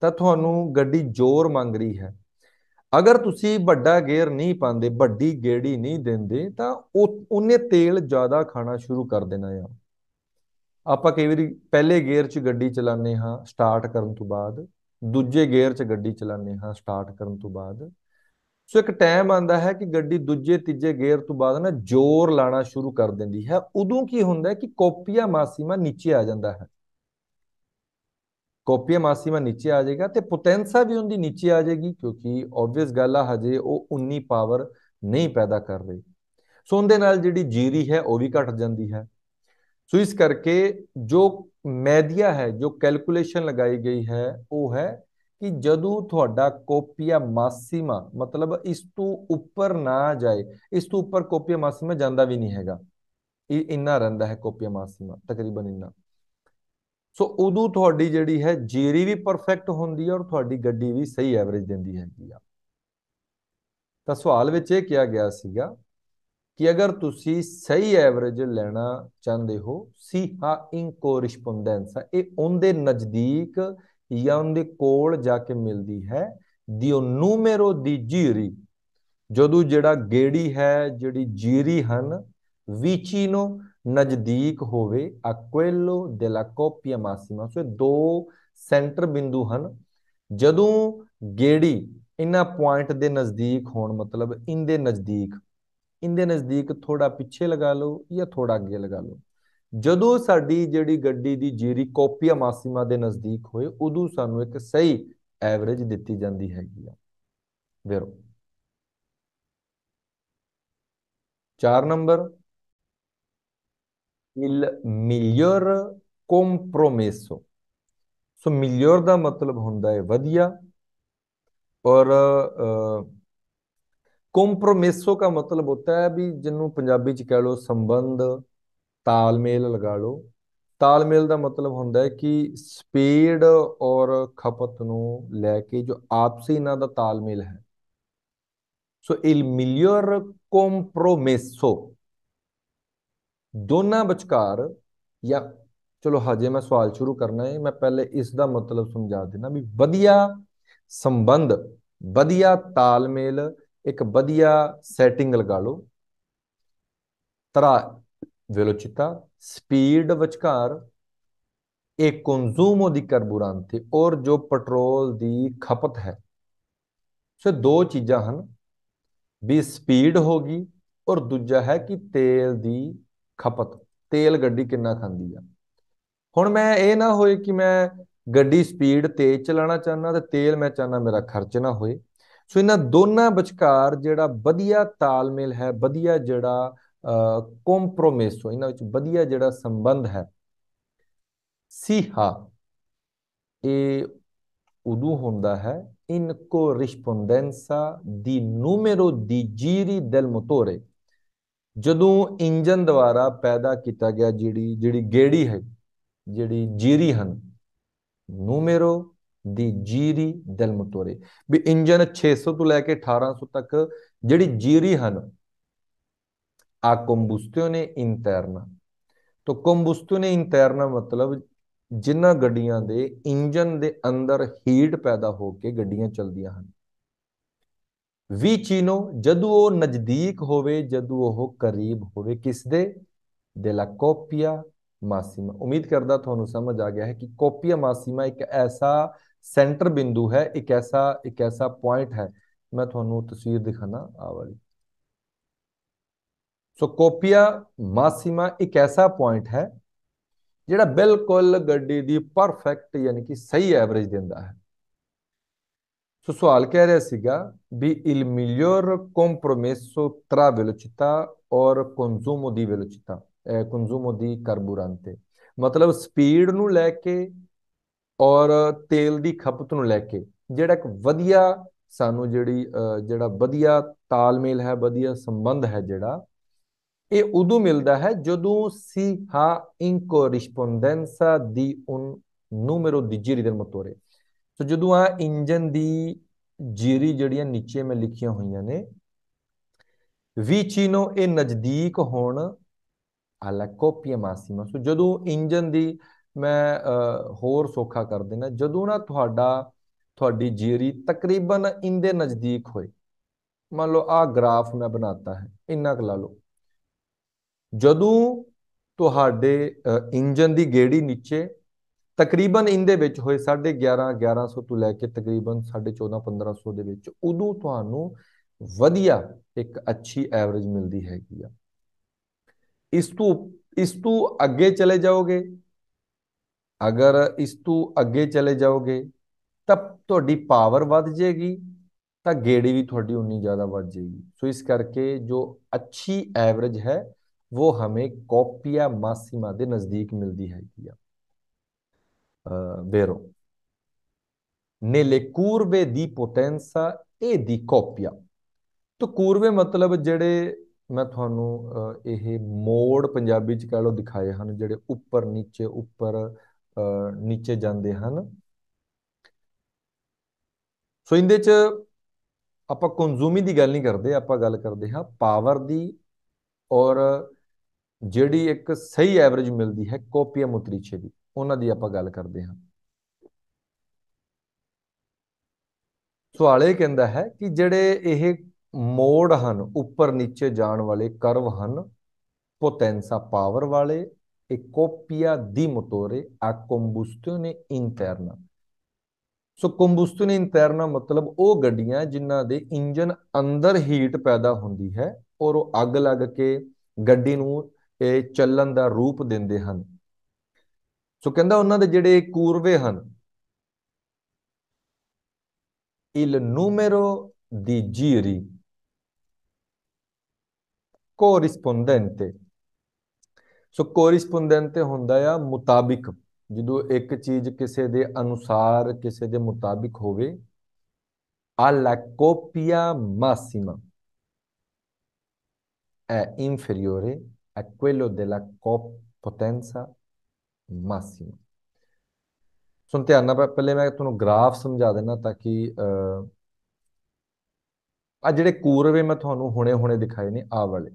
ਤਾਂ ਤੁਹਾਨੂੰ ਗੱਡੀ ਜ਼ੋਰ ਮੰਗ ਰਹੀ ਹੈ ਅਗਰ ਤੁਸੀਂ ਵੱਡਾ ਗੇਅਰ ਨਹੀਂ ਪਾਉਂਦੇ ਵੱਡੀ ਗੇੜੀ ਨਹੀਂ ਦਿੰਦੇ ਤਾਂ ਉਹਨੇ ਤੇਲ ਜ਼ਿਆਦਾ ਖਾਣਾ ਸ਼ੁਰੂ ਕਰ ਦੇਣਾ ਆ ਆਪਾਂ ਕਈ ਵਾਰੀ ਪਹਿਲੇ ਗੇਅਰ 'ਚ ਗੱਡੀ ਚਲਾਉਂਦੇ ਹਾਂ ਸਟਾਰਟ ਕਰਨ ਤੋਂ ਬਾਅਦ ਦੂਜੇ ਗੇਅਰ 'ਚ ਗੱਡੀ ਚਲਾਉਂਦੇ ਹਾਂ ਸਟਾਰਟ ਕਰਨ ਤੋਂ ਬਾਅਦ ਸੋ ਇੱਕ ਟਾਈਮ ਆਂਦਾ ਹੈ ਕਿ ਗੱਡੀ ਦੂਜੇ ਤੀਜੇ ਗੇਅਰ ਤੋਂ ਬਾਅਦ ਨਾ ਜ਼ੋਰ ਲਾਣਾ ਸ਼ੁਰੂ ਕਰ ਦਿੰਦੀ ਹੈ ਉਦੋਂ ਕੀ ਹੁੰਦਾ ਹੈ ਕਿ ਕਾਪੀਆ ਮਾਸੀਮਾ ਨੀਚੇ ਆ ਜਾਂਦਾ ਹੈ ਕਾਪੀਆ ਮਾਸੀਮਾ ਨੀਚੇ ਆ ਜਾਏਗਾ ਤੇ ਪੋਟੈਂਸਾ ਵੀ ਉਹਦੀ ਨੀਚੇ ਆ ਜਾਏਗੀ ਕਿਉਂਕਿ ਆਬਵੀਅਸ ਗੱਲ ਆ ਹਜੇ ਉਹ ਉਨੀ ਪਾਵਰ ਨਹੀਂ ਪੈਦਾ ਕਰ ਰਹੀ ਸੋ ਉਹਦੇ ਨਾਲ ਜਿਹੜੀ ਜੀਰੀ ਹੈ ਉਹ ਵੀ ਘਟ ਜਾਂਦੀ ਹੈ ਸੋ ਇਸ ਕਰਕੇ ਜੋ ਮੈਦੀਆ ਹੈ ਜੋ ਕੈਲਕੂਲੇਸ਼ਨ ਲਗਾਈ ਗਈ ਹੈ ਉਹ ਹੈ ਕਿ ਜਦੋਂ ਤੁਹਾਡਾ ਕੋਪੀਆ ਮਾਸੀਮਾ ਮਤਲਬ ਇਸ ਤੋਂ ਉੱਪਰ ਨਾ ਜਾਏ ਇਸ ਤੋਂ ਉੱਪਰ ਕੋਪੀਆ ਮਾਸੀਮਾ ਜਾਂਦਾ ਵੀ ਨਹੀਂ ਹੈਗਾ ਇਹ ਇੰਨਾ ਰਹਿੰਦਾ ਹੈ ਕੋਪੀਆ ਮਾਸੀਮਾ ਤਕਰੀਬਨ ਇੰਨਾ ਸੋ ਉਦੋਂ ਤੁਹਾਡੀ ਜਿਹੜੀ ਹੈ ਜੇਰੀ ਵੀ ਪਰਫੈਕਟ ਹੁੰਦੀ ਹੈ ਔਰ ਤੁਹਾਡੀ ਗੱਡੀ ਵੀ ਸਹੀ ਐਵਰੇਜ ਦਿੰਦੀ ਹੈਗੀ ਆ ਤਾਂ ਸਵਾਲ ਵਿੱਚ ਇਹ ਕਿਹਾ ਗਿਆ ਸੀਗਾ ਕਿ ਅਗਰ ਤੁਸੀਂ ਸਹੀ ਐਵਰੇਜ ਲੈਣਾ ਚਾਹੁੰਦੇ ਹੋ ਸੀ ਹਾ ਇਨ ਕੋਰਿਸਪੋਂਡੈਂਸ ਇਹ ਉਹਦੇ ਨਜ਼ਦੀਕ ਜਾਂ ਉਹਦੇ ਕੋਲ ਜਾ ਕੇ ਮਿਲਦੀ ਹੈ ਦਿਓ ਨੂਮੇਰੋ ਦੀ ਜੀਰੀ ਜਦੋਂ ਜਿਹੜਾ ਗੇੜੀ ਹੈ ਜਿਹੜੀ ਜੀਰੀ ਹਨ ਵਿਚੀਨੋ ਨਜ਼ਦੀਕ ਹੋਵੇ ਅਕੁਏਲੋ ਦੇ ਲਾ ਕੋਪੀਆ ਮਾਸੀਮਾ ਸੋ ਦੋ ਸੈਂਟਰ ਬਿੰਦੂ ਹਨ ਜਦੋਂ ਗੇੜੀ ਇਹਨਾਂ ਪੁਆਇੰਟ ਦੇ ਨਜ਼ਦੀਕ ਹੋਣ ਮਤਲਬ ਇਹਦੇ ਨਜ਼ਦੀਕ ਇਹਦੇ ਨਜ਼ਦੀਕ ਥੋੜਾ ਪਿੱਛੇ ਲਗਾ ਲਓ ਜਾਂ ਥੋੜਾ ਅੱਗੇ ਲਗਾ ਲਓ ਜਦੋਂ ਸਾਡੀ ਜਿਹੜੀ ਗੱਡੀ ਦੀ ਜੀਰੀ ਕਾਪੀਆ ਮਾਸੀਮਾ ਦੇ ਨਜ਼ਦੀਕ ਹੋਏ ਉਦੋਂ ਸਾਨੂੰ ਇੱਕ ਸਹੀ ਐਵਰੇਜ ਦਿੱਤੀ ਜਾਂਦੀ ਹੈਗੀ ਆ ਵੇਰੋ 4 ਨੰਬਰ ਇਲ ਮਿਲਿਓਰ ਕੰਪਰੋਮੈਸੋ ਸੋ ਮਿਲਿਓਰ ਦਾ ਮਤਲਬ ਹੁੰਦਾ ਹੈ ਵਧੀਆ ਔਰ ਕੰਪਰੋਮੈਸੋ ਦਾ ਮਤਲਬ ਹੁੰਦਾ ਹੈ ਵੀ ਜਿਹਨੂੰ ਪੰਜਾਬੀ ਚ ਕਹਿ ਲੋ ਸੰਬੰਧ ਤਾਲਮੇਲ ਲਗਾ ਲਓ ਤਾਲਮੇਲ ਦਾ ਮਤਲਬ ਹੁੰਦਾ ਹੈ ਕਿ ਸਪੀਡ ਔਰ ਖਪਤ ਨੂੰ ਲੈ ਕੇ ਜੋ ਆਪਸੀ ਇਹਨਾਂ ਦਾ ਤਾਲਮੇਲ ਹੈ ਸੋ ਇਲ ਮਿਲਿਓਰ ਕੰਪਰੋਮਿਸੋ ਦੋਨਾਂ ਵਿਚਕਾਰ ਜਾਂ ਚਲੋ ਹਜੇ ਮੈਂ ਸਵਾਲ ਸ਼ੁਰੂ ਕਰਨਾ ਹੈ ਮੈਂ ਪਹਿਲੇ ਇਸ ਦਾ ਮਤਲਬ ਸਮਝਾ ਦੇਣਾ ਵੀ ਵਧੀਆ ਸੰਬੰਧ ਵਧੀਆ ਤਾਲਮੇਲ ਇੱਕ ਵਧੀਆ ਸੈਟਿੰਗ ਲਗਾ ਲਓ ਤਰਾ velocità, speed ਵਿਚਕਾਰ ਇਹ ਕੰਜ਼ੂਮੋ ਦੀ ਤੇ ਔਰ ਜੋ ਪੈਟਰੋਲ ਦੀ ਖਪਤ ਹੈ ਸੋ ਦੋ ਚੀਜ਼ਾਂ ਹਨ ਵੀ ਸਪੀਡ ਹੋਗੀ ਔਰ ਦੂਜਾ ਹੈ ਕਿ ਤੇਲ ਦੀ ਖਪਤ ਤੇਲ ਗੱਡੀ ਕਿੰਨਾ ਖਾਂਦੀ ਆ ਹੁਣ ਮੈਂ ਇਹ ਨਾ ਹੋਏ ਕਿ ਮੈਂ ਗੱਡੀ ਸਪੀਡ ਤੇਜ਼ ਚਲਾਣਾ ਚਾਹਨਾ ਤੇ ਤੇਲ ਮੈਂ ਚਾਹਨਾ ਮੇਰਾ ਖਰਚ ਨਾ ਹੋਏ ਸੋ ਇਹਨਾਂ ਦੋਨਾਂ ਵਿਚਕਾਰ ਜਿਹੜਾ ਵਧੀਆ ਤਾਲਮੇਲ ਹੈ ਵਧੀਆ ਜਿਹੜਾ ਕੰਪਰੋਮਿਸੋ ਇਹਨਾਂ ਵਿੱਚ ਵਧੀਆ ਜਿਹੜਾ ਸੰਬੰਧ ਹੈ ਸੀਹਾ ਇਹ ਉਦੋਂ ਹੁੰਦਾ ਹੈ ਕੋ ਰਿਸਪੋਂਡੈਂਸਾ ਦੀ ਨੂਮੇਰੋ ਦੀ ਜੀਰੀ ਦਲ ਮੋਟੋਰੇ ਜਦੋਂ ਇੰਜਨ ਦੁਆਰਾ ਪੈਦਾ ਕੀਤਾ ਗਿਆ ਜਿਹੜੀ ਜਿਹੜੀ ਗੇੜੀ ਹੈ ਜਿਹੜੀ ਜੀਰੀ ਹਨ ਨੂਮੇਰੋ ਦੀ ਜੀਰੀ ਦਲ ਮੋਟੋਰੇ ਵੀ ਇੰਜਨ 600 ਤੋਂ ਲੈ ਕੇ 1800 ਤੱਕ ਜਿਹੜੀ ਜੀਰੀ ਹਨ a combustione interna ਤੋਂ combustione interna ਮਤਲਬ ਜਿਨ੍ਹਾਂ ਗੱਡੀਆਂ ਦੇ ਇੰਜਨ ਦੇ ਅੰਦਰ ਹੀਟ ਪੈਦਾ ਹੋ ਕੇ ਗੱਡੀਆਂ ਚੱਲਦੀਆਂ ਹਨ ਵਿਚੀਨੋ ਜਦੋਂ ਉਹ ਨਜ਼ਦੀਕ ਹੋਵੇ ਜਦੋਂ ਉਹ ਕਰੀਬ ਹੋਵੇ ਕਿਸ ਦੇ ਦੇ ਲਾ ਕੋਪੀਆ ਮਾਸੀਮਾ ਉਮੀਦ ਕਰਦਾ ਤੁਹਾਨੂੰ ਸਮਝ ਆ ਗਿਆ ਹੈ ਕਿ ਕੋਪੀਆ ਮਾਸੀਮਾ ਇੱਕ ਐਸਾ ਸੈਂਟਰ ਬਿੰਦੂ ਹੈ ਇੱਕ ਐਸਾ ਇੱਕ ਐਸਾ ਪੁਆਇੰਟ ਹੈ ਮੈਂ ਤੁਹਾਨੂੰ ਤਸਵੀਰ ਦਿਖਾਣਾ ਆ ਵਾਲੀ ਸੋ ਕੋਪੀਆ ਮਾਸੀਮਾ ਇੱਕ ਐਸਾ ਪੁਆਇੰਟ ਹੈ ਜਿਹੜਾ ਬਿਲਕੁਲ ਗੱਡੀ ਦੀ ਪਰਫੈਕਟ ਯਾਨੀ ਕਿ ਸਹੀ ਐਵਰੇਜ ਦਿੰਦਾ ਹੈ ਸੋ ਸਵਾਲ ਕਹਿ ਰਿਹਾ ਸੀਗਾ ਵੀ ਇਲ ਮਿਲਿਓਰ compromesso ਤਰਾ velocità ਔਰ ਦੀ di velocità ਕੰਜ਼ੂਮੋ ਦੀ carburante ਮਤਲਬ ਸਪੀਡ ਨੂੰ ਲੈ ਕੇ ਔਰ ਤੇਲ ਦੀ ਖਪਤ ਨੂੰ ਲੈ ਕੇ ਜਿਹੜਾ ਇੱਕ ਵਧੀਆ ਸਾਨੂੰ ਜਿਹੜੀ ਜਿਹੜਾ ਵਧੀਆ ਤਾਲਮੇਲ ਹੈ ਵਧੀਆ ਸੰਬੰਧ ਹੈ ਜਿਹੜਾ ਇਹ ਉਦੋਂ ਮਿਲਦਾ ਹੈ ਜਦੋਂ si ha ਇਨਕੋਰਿਸਪੋਂਡੈਂਸਾ corrispondenza di un numero di giri del motore ਸੋ ਜਦੋਂ ਆ ਇੰਜਨ ਦੀ ਜੀਰੀ ਜਿਹੜੀਆਂ ਨੀਚੇ ਮੈਂ ਲਿਖੀਆਂ ਹੋਈਆਂ ਨੇ vicino ਇਹ ਨਜ਼ਦੀਕ ਹੋਣ alla coppia massima ਸੋ ਜਦੋਂ ਇੰਜਨ ਦੀ ਮੈਂ ਹੋਰ ਸੋਖਾ ਕਰ ਦੇਣਾ ਜਦੋਂ ਨਾ ਤੁਹਾਡਾ ਤੁਹਾਡੀ ਜੀਰੀ ਤਕਰੀਬਨ ਇੰਦੇ ਨਜ਼ਦੀਕ ਹੋਏ ਮੰਨ ਲਓ ਆ ਗ੍ਰਾਫ ਮੈਂ ਬਣਾਤਾ ਹੈ ਇੰਨਾ ਕੁ ਲਾ ਲਓ ਜਦੋਂ ਤੁਹਾਡੇ ਇੰਜਨ ਦੀ ਗੇੜੀ ਨੀਚੇ ਤਕਰੀਬਨ ਇਹਦੇ ਵਿੱਚ ਹੋਏ 11.5 1100 ਤੋਂ ਲੈ ਕੇ ਤਕਰੀਬਨ 14.5 1500 ਦੇ ਵਿੱਚ ਉਦੋਂ ਤੁਹਾਨੂੰ ਵਧੀਆ ਇੱਕ ਅੱਛੀ ਐਵਰੇਜ ਮਿਲਦੀ ਹੈਗੀ ਆ ਇਸ ਤੋਂ ਇਸ ਤੋਂ ਅੱਗੇ ਚਲੇ ਜਾਓਗੇ ਅਗਰ ਇਸ ਤੋਂ ਅੱਗੇ ਚਲੇ ਜਾਓਗੇ ਤਾਂ ਤੁਹਾਡੀ ਪਾਵਰ ਵੱਧ ਜੇਗੀ ਤਾਂ ਗੇੜੀ ਵੀ ਤੁਹਾਡੀ ਉਨੀ ਜ਼ਿਆਦਾ ਵੱਧ ਜੇਗੀ ਸੋ ਇਸ ਕਰਕੇ ਜੋ ਅੱਛੀ ਐਵਰੇਜ ਹੈ वो ਹਮੇ कॉपिया ਮਾਸੀਮਾ ਦੇ ਨਜ਼ਦੀਕ ਮਿਲਦੀ ਹੈਗੀ ਆ ਵੇਰੋ ਨੇਲੇ ਕੂਰਵੇ ਦੀ ਪੋਟੈਂਸਾ ਇਹ ਦੀ ਕਾਪੀਆ ਤੋ ਕੂਰਵੇ ਮਤਲਬ ਜਿਹੜੇ ਮੈਂ ਤੁਹਾਨੂੰ ਇਹ ਮੋੜ ਪੰਜਾਬੀ ਚ ਕਹ ਲੋ ਦਿਖਾਏ ਹਨ ਜਿਹੜੇ ਉੱਪਰ ਨੀਚੇ ਉੱਪਰ ਨੀਚੇ ਜਾਂਦੇ ਹਨ ਸੋ ਇਹਦੇ ਚ ਆਪਾਂ ਕੰਜ਼ੂਮੀ ਦੀ ਗੱਲ ਨਹੀਂ ਕਰਦੇ ਆਪਾਂ ਗੱਲ ਕਰਦੇ ਹਾਂ ਪਾਵਰ ਦੀ ਔਰ ਜਿਹੜੀ ਇੱਕ ਸਹੀ ਐਵਰੇਜ ਮਿਲਦੀ ਹੈ ਕੋਪੀਆ ਮੁਤਰੀਛੇ ਦੀ ਉਹਨਾਂ ਦੀ ਆਪਾਂ ਗੱਲ ਕਰਦੇ ਹਾਂ ਸਵਾਲੇ ਕਹਿੰਦਾ ਹੈ ਕਿ ਜਿਹੜੇ ਇਹ ਮੋੜ ਹਨ ਉੱਪਰ ਨੀਚੇ ਜਾਣ ਵਾਲੇ ਕਰਵ ਹਨ ਪੋਟੈਂਸਾ ਪਾਵਰ ਵਾਲੇ ਇਹ ਕੋਪੀਆ ਦੀ ਮੋਟੋਰੇ ਆ combustione ਇੰਟਰਨ ਸੋ ਕੰਬਸਟਨ ਇੰਟਰਨਾ ਮਤਲਬ ਉਹ ਗੱਡੀਆਂ ਜਿਨ੍ਹਾਂ ਦੇ ਇੰਜਨ ਅੰਦਰ ਹੀਟ ਪੈਦਾ ਹੁੰਦੀ ਹੈ ਔਰ ਉਹ ਅੱਗ ਲੱਗ ਕੇ ਗੱਡੀ ਨੂੰ ਇਹ ਚੱਲਣ ਦਾ ਰੂਪ ਦਿੰਦੇ ਹਨ ਸੋ ਕਹਿੰਦਾ ਉਹਨਾਂ ਦੇ ਜਿਹੜੇ ਕੂਰਵੇ ਹਨ ਇਲ ਨੂਮੇਰੋ ਦੀ ਜੀਰੀ ਕੋਰਿਸਪੋਂਡੈਂਟੇ ਸੋ ਕੋਰਿਸਪੋਂਡੈਂਟੇ ਹੁੰਦਾ ਆ ਮੁਤਾਬਿਕ ਜਦੋਂ ਇੱਕ ਚੀਜ਼ ਕਿਸੇ ਦੇ ਅਨੁਸਾਰ ਕਿਸੇ ਦੇ ਮੁਤਾਬਿਕ ਹੋਵੇ ਆ ਲਾ ਕੋਪੀਆ ਮਾਸਿਮਾ ਐ ਇਨਫੀਰੀਓਰੇ a quello della potenza massima ਸੋ ਧਿਆਨ ਨਾਲ ਪਹਿਲੇ ਮੈਂ ਤੁਹਾਨੂੰ ਗ੍ਰਾਫ ਸਮਝਾ ਦੇਣਾ ਤਾਂ ਕਿ ਆ ਜਿਹੜੇ ਕੂਰਵੇ ਮੈਂ ਤੁਹਾਨੂੰ ਹੁਣੇ-ਹੁਣੇ ਦਿਖਾਏ ਨੇ ਆ ਵਾਲੇ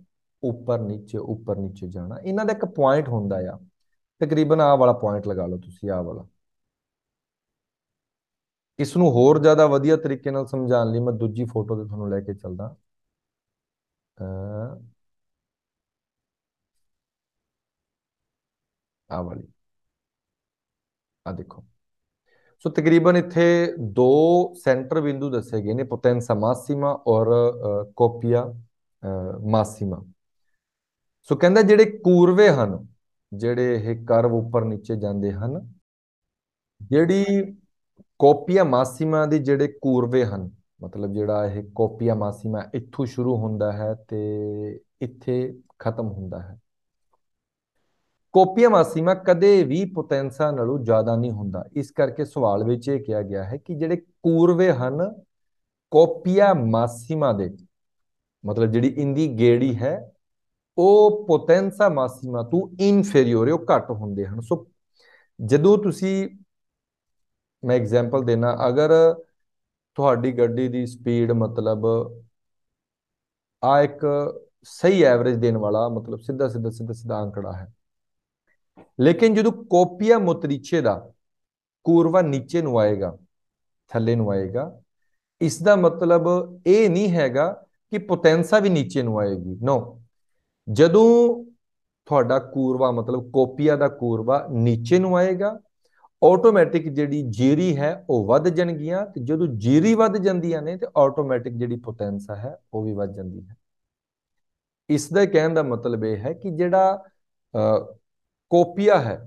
ਉੱਪਰ ਨੀਚੇ ਉੱਪਰ ਨੀਚੇ ਜਾਣਾ ਇਹਨਾਂ ਦਾ ਇੱਕ ਪੁਆਇੰਟ ਹੁੰਦਾ ਆ ਤਕਰੀਬਨ ਆ ਵਾਲਾ ਪੁਆਇੰਟ ਲਗਾ ਲਓ ਤੁਸੀਂ ਆ ਵਾਲਾ ਇਸ ਨੂੰ ਹੋਰ ਜ਼ਿਆਦਾ ਵਧੀਆ ਤਰੀਕੇ ਨਾਲ ਸਮਝਾਉਣ ਲਈ ਮੈਂ ਦੂਜੀ ਫੋਟੋ ਤੇ ਤੁਹਾਨੂੰ ਲੈ ਕੇ ਚੱਲਦਾ ਆ ਵਾਲੀ ਆ ਦੇਖੋ ਸੋ ਤਕਰੀਬਨ ਇੱਥੇ ਦੋ ਸੈਂਟਰ ਬਿੰਦੂ ਦੱਸੇ ਗਏ ਨੇ ਪੋਟੈਂਸਾ ਮਾਸੀਮਾ ਔਰ ਕੋਪੀਆ ਮਾਸੀਮਾ ਸੋ ਕਹਿੰਦਾ ਜਿਹੜੇ ਕੂਰਵੇ ਹਨ ਜਿਹੜੇ ਇਹ ਕਰਵ ਉੱਪਰ ਨੀਚੇ ਜਾਂਦੇ ਹਨ ਜਿਹੜੀ ਕੋਪੀਆ ਮਾਸੀਮਾ ਦੇ ਜਿਹੜੇ ਕੂਰਵੇ ਹਨ ਮਤਲਬ ਜਿਹੜਾ ਇਹ ਕੋਪੀਆ ਮਾਸੀਮਾ ਇੱਥੋਂ ਸ਼ੁਰੂ ਹੁੰਦਾ ਹੈ ਤੇ ਇੱਥੇ ਖਤਮ ਹੁੰਦਾ ਹੈ ਕੋਪੀਆ ਮਾਸੀਮਾ ਕਦੇ ਵੀ ਪੋਟੈਂਸਾ ਨਾਲੋਂ ਜ਼ਿਆਦਾ ਨਹੀਂ ਹੁੰਦਾ ਇਸ ਕਰਕੇ ਸਵਾਲ ਵਿੱਚ ਇਹ ਕਿਹਾ ਗਿਆ ਹੈ ਕਿ ਜਿਹੜੇ ਕੂਰਵੇ ਹਨ ਕੋਪੀਆ ਮਾਸੀਮਾ ਦੇ ਮਤਲਬ ਜਿਹੜੀ ਇੰਦੀ ਗੇੜੀ ਹੈ ਉਹ ਪੋਟੈਂਸਾ ਮਾਸੀਮਾ ਤੋਂ ਇਨਫੀਰੀਅਰ ਉਹ ਘੱਟ ਹੁੰਦੇ ਹਨ ਸੋ ਜਦੋਂ ਤੁਸੀਂ ਮੈਂ ਐਗਜ਼ਾਮਪਲ ਦੇਣਾ ਅਗਰ ਤੁਹਾਡੀ ਗੱਡੀ ਦੀ ਸਪੀਡ ਮਤਲਬ ਆ ਇੱਕ ਸਹੀ ਐਵਰੇਜ ਦੇਣ ਵਾਲਾ ਮਤਲਬ ਸਿੱਧਾ ਸਿੱਧਾ ਸਿੱਧਾ ਸਿੱਧਾ ਅੰਕੜਾ ਹੈ ਲੇਕਿਨ ਜਦੋਂ ਕੋਪੀਆ ਮੁਤਰੀਚੇ ਦਾ ਕੂਰਵਾ ਨੀਚੇ ਨੂੰ ਆਏਗਾ ਥੱਲੇ ਨੂੰ ਆਏਗਾ ਇਸ ਦਾ ਮਤਲਬ ਇਹ ਨਹੀਂ ਹੈਗਾ ਕਿ ਪੋਟੈਂਸਾ ਵੀ ਨੀਚੇ ਨੂੰ ਆਏਗੀ ਨੋ ਜਦੋਂ ਤੁਹਾਡਾ ਕੂਰਵਾ ਮਤਲਬ ਕੋਪੀਆ ਦਾ ਕੂਰਵਾ ਨੀਚੇ ਨੂੰ ਆਏਗਾ ਆਟੋਮੈਟਿਕ ਜਿਹੜੀ ਜੀਰੀ ਹੈ ਉਹ ਵੱਧ ਜਾਣਗੀਆਂ ਤੇ ਜਦੋਂ ਜੀਰੀ ਵੱਧ ਜਾਂਦੀਆਂ ਨੇ ਤੇ ਆਟੋਮੈਟਿਕ ਜਿਹੜੀ ਪੋਟੈਂਸਾ ਹੈ ਉਹ ਵੀ ਵੱਧ ਜਾਂਦੀ ਹੈ ਇਸ ਦਾ ਕਹਿਣ ਦਾ ਮਤਲਬ ਇਹ ਹੈ ਕਿ ਜਿਹੜਾ ਕੋਪੀਆ ਹੈ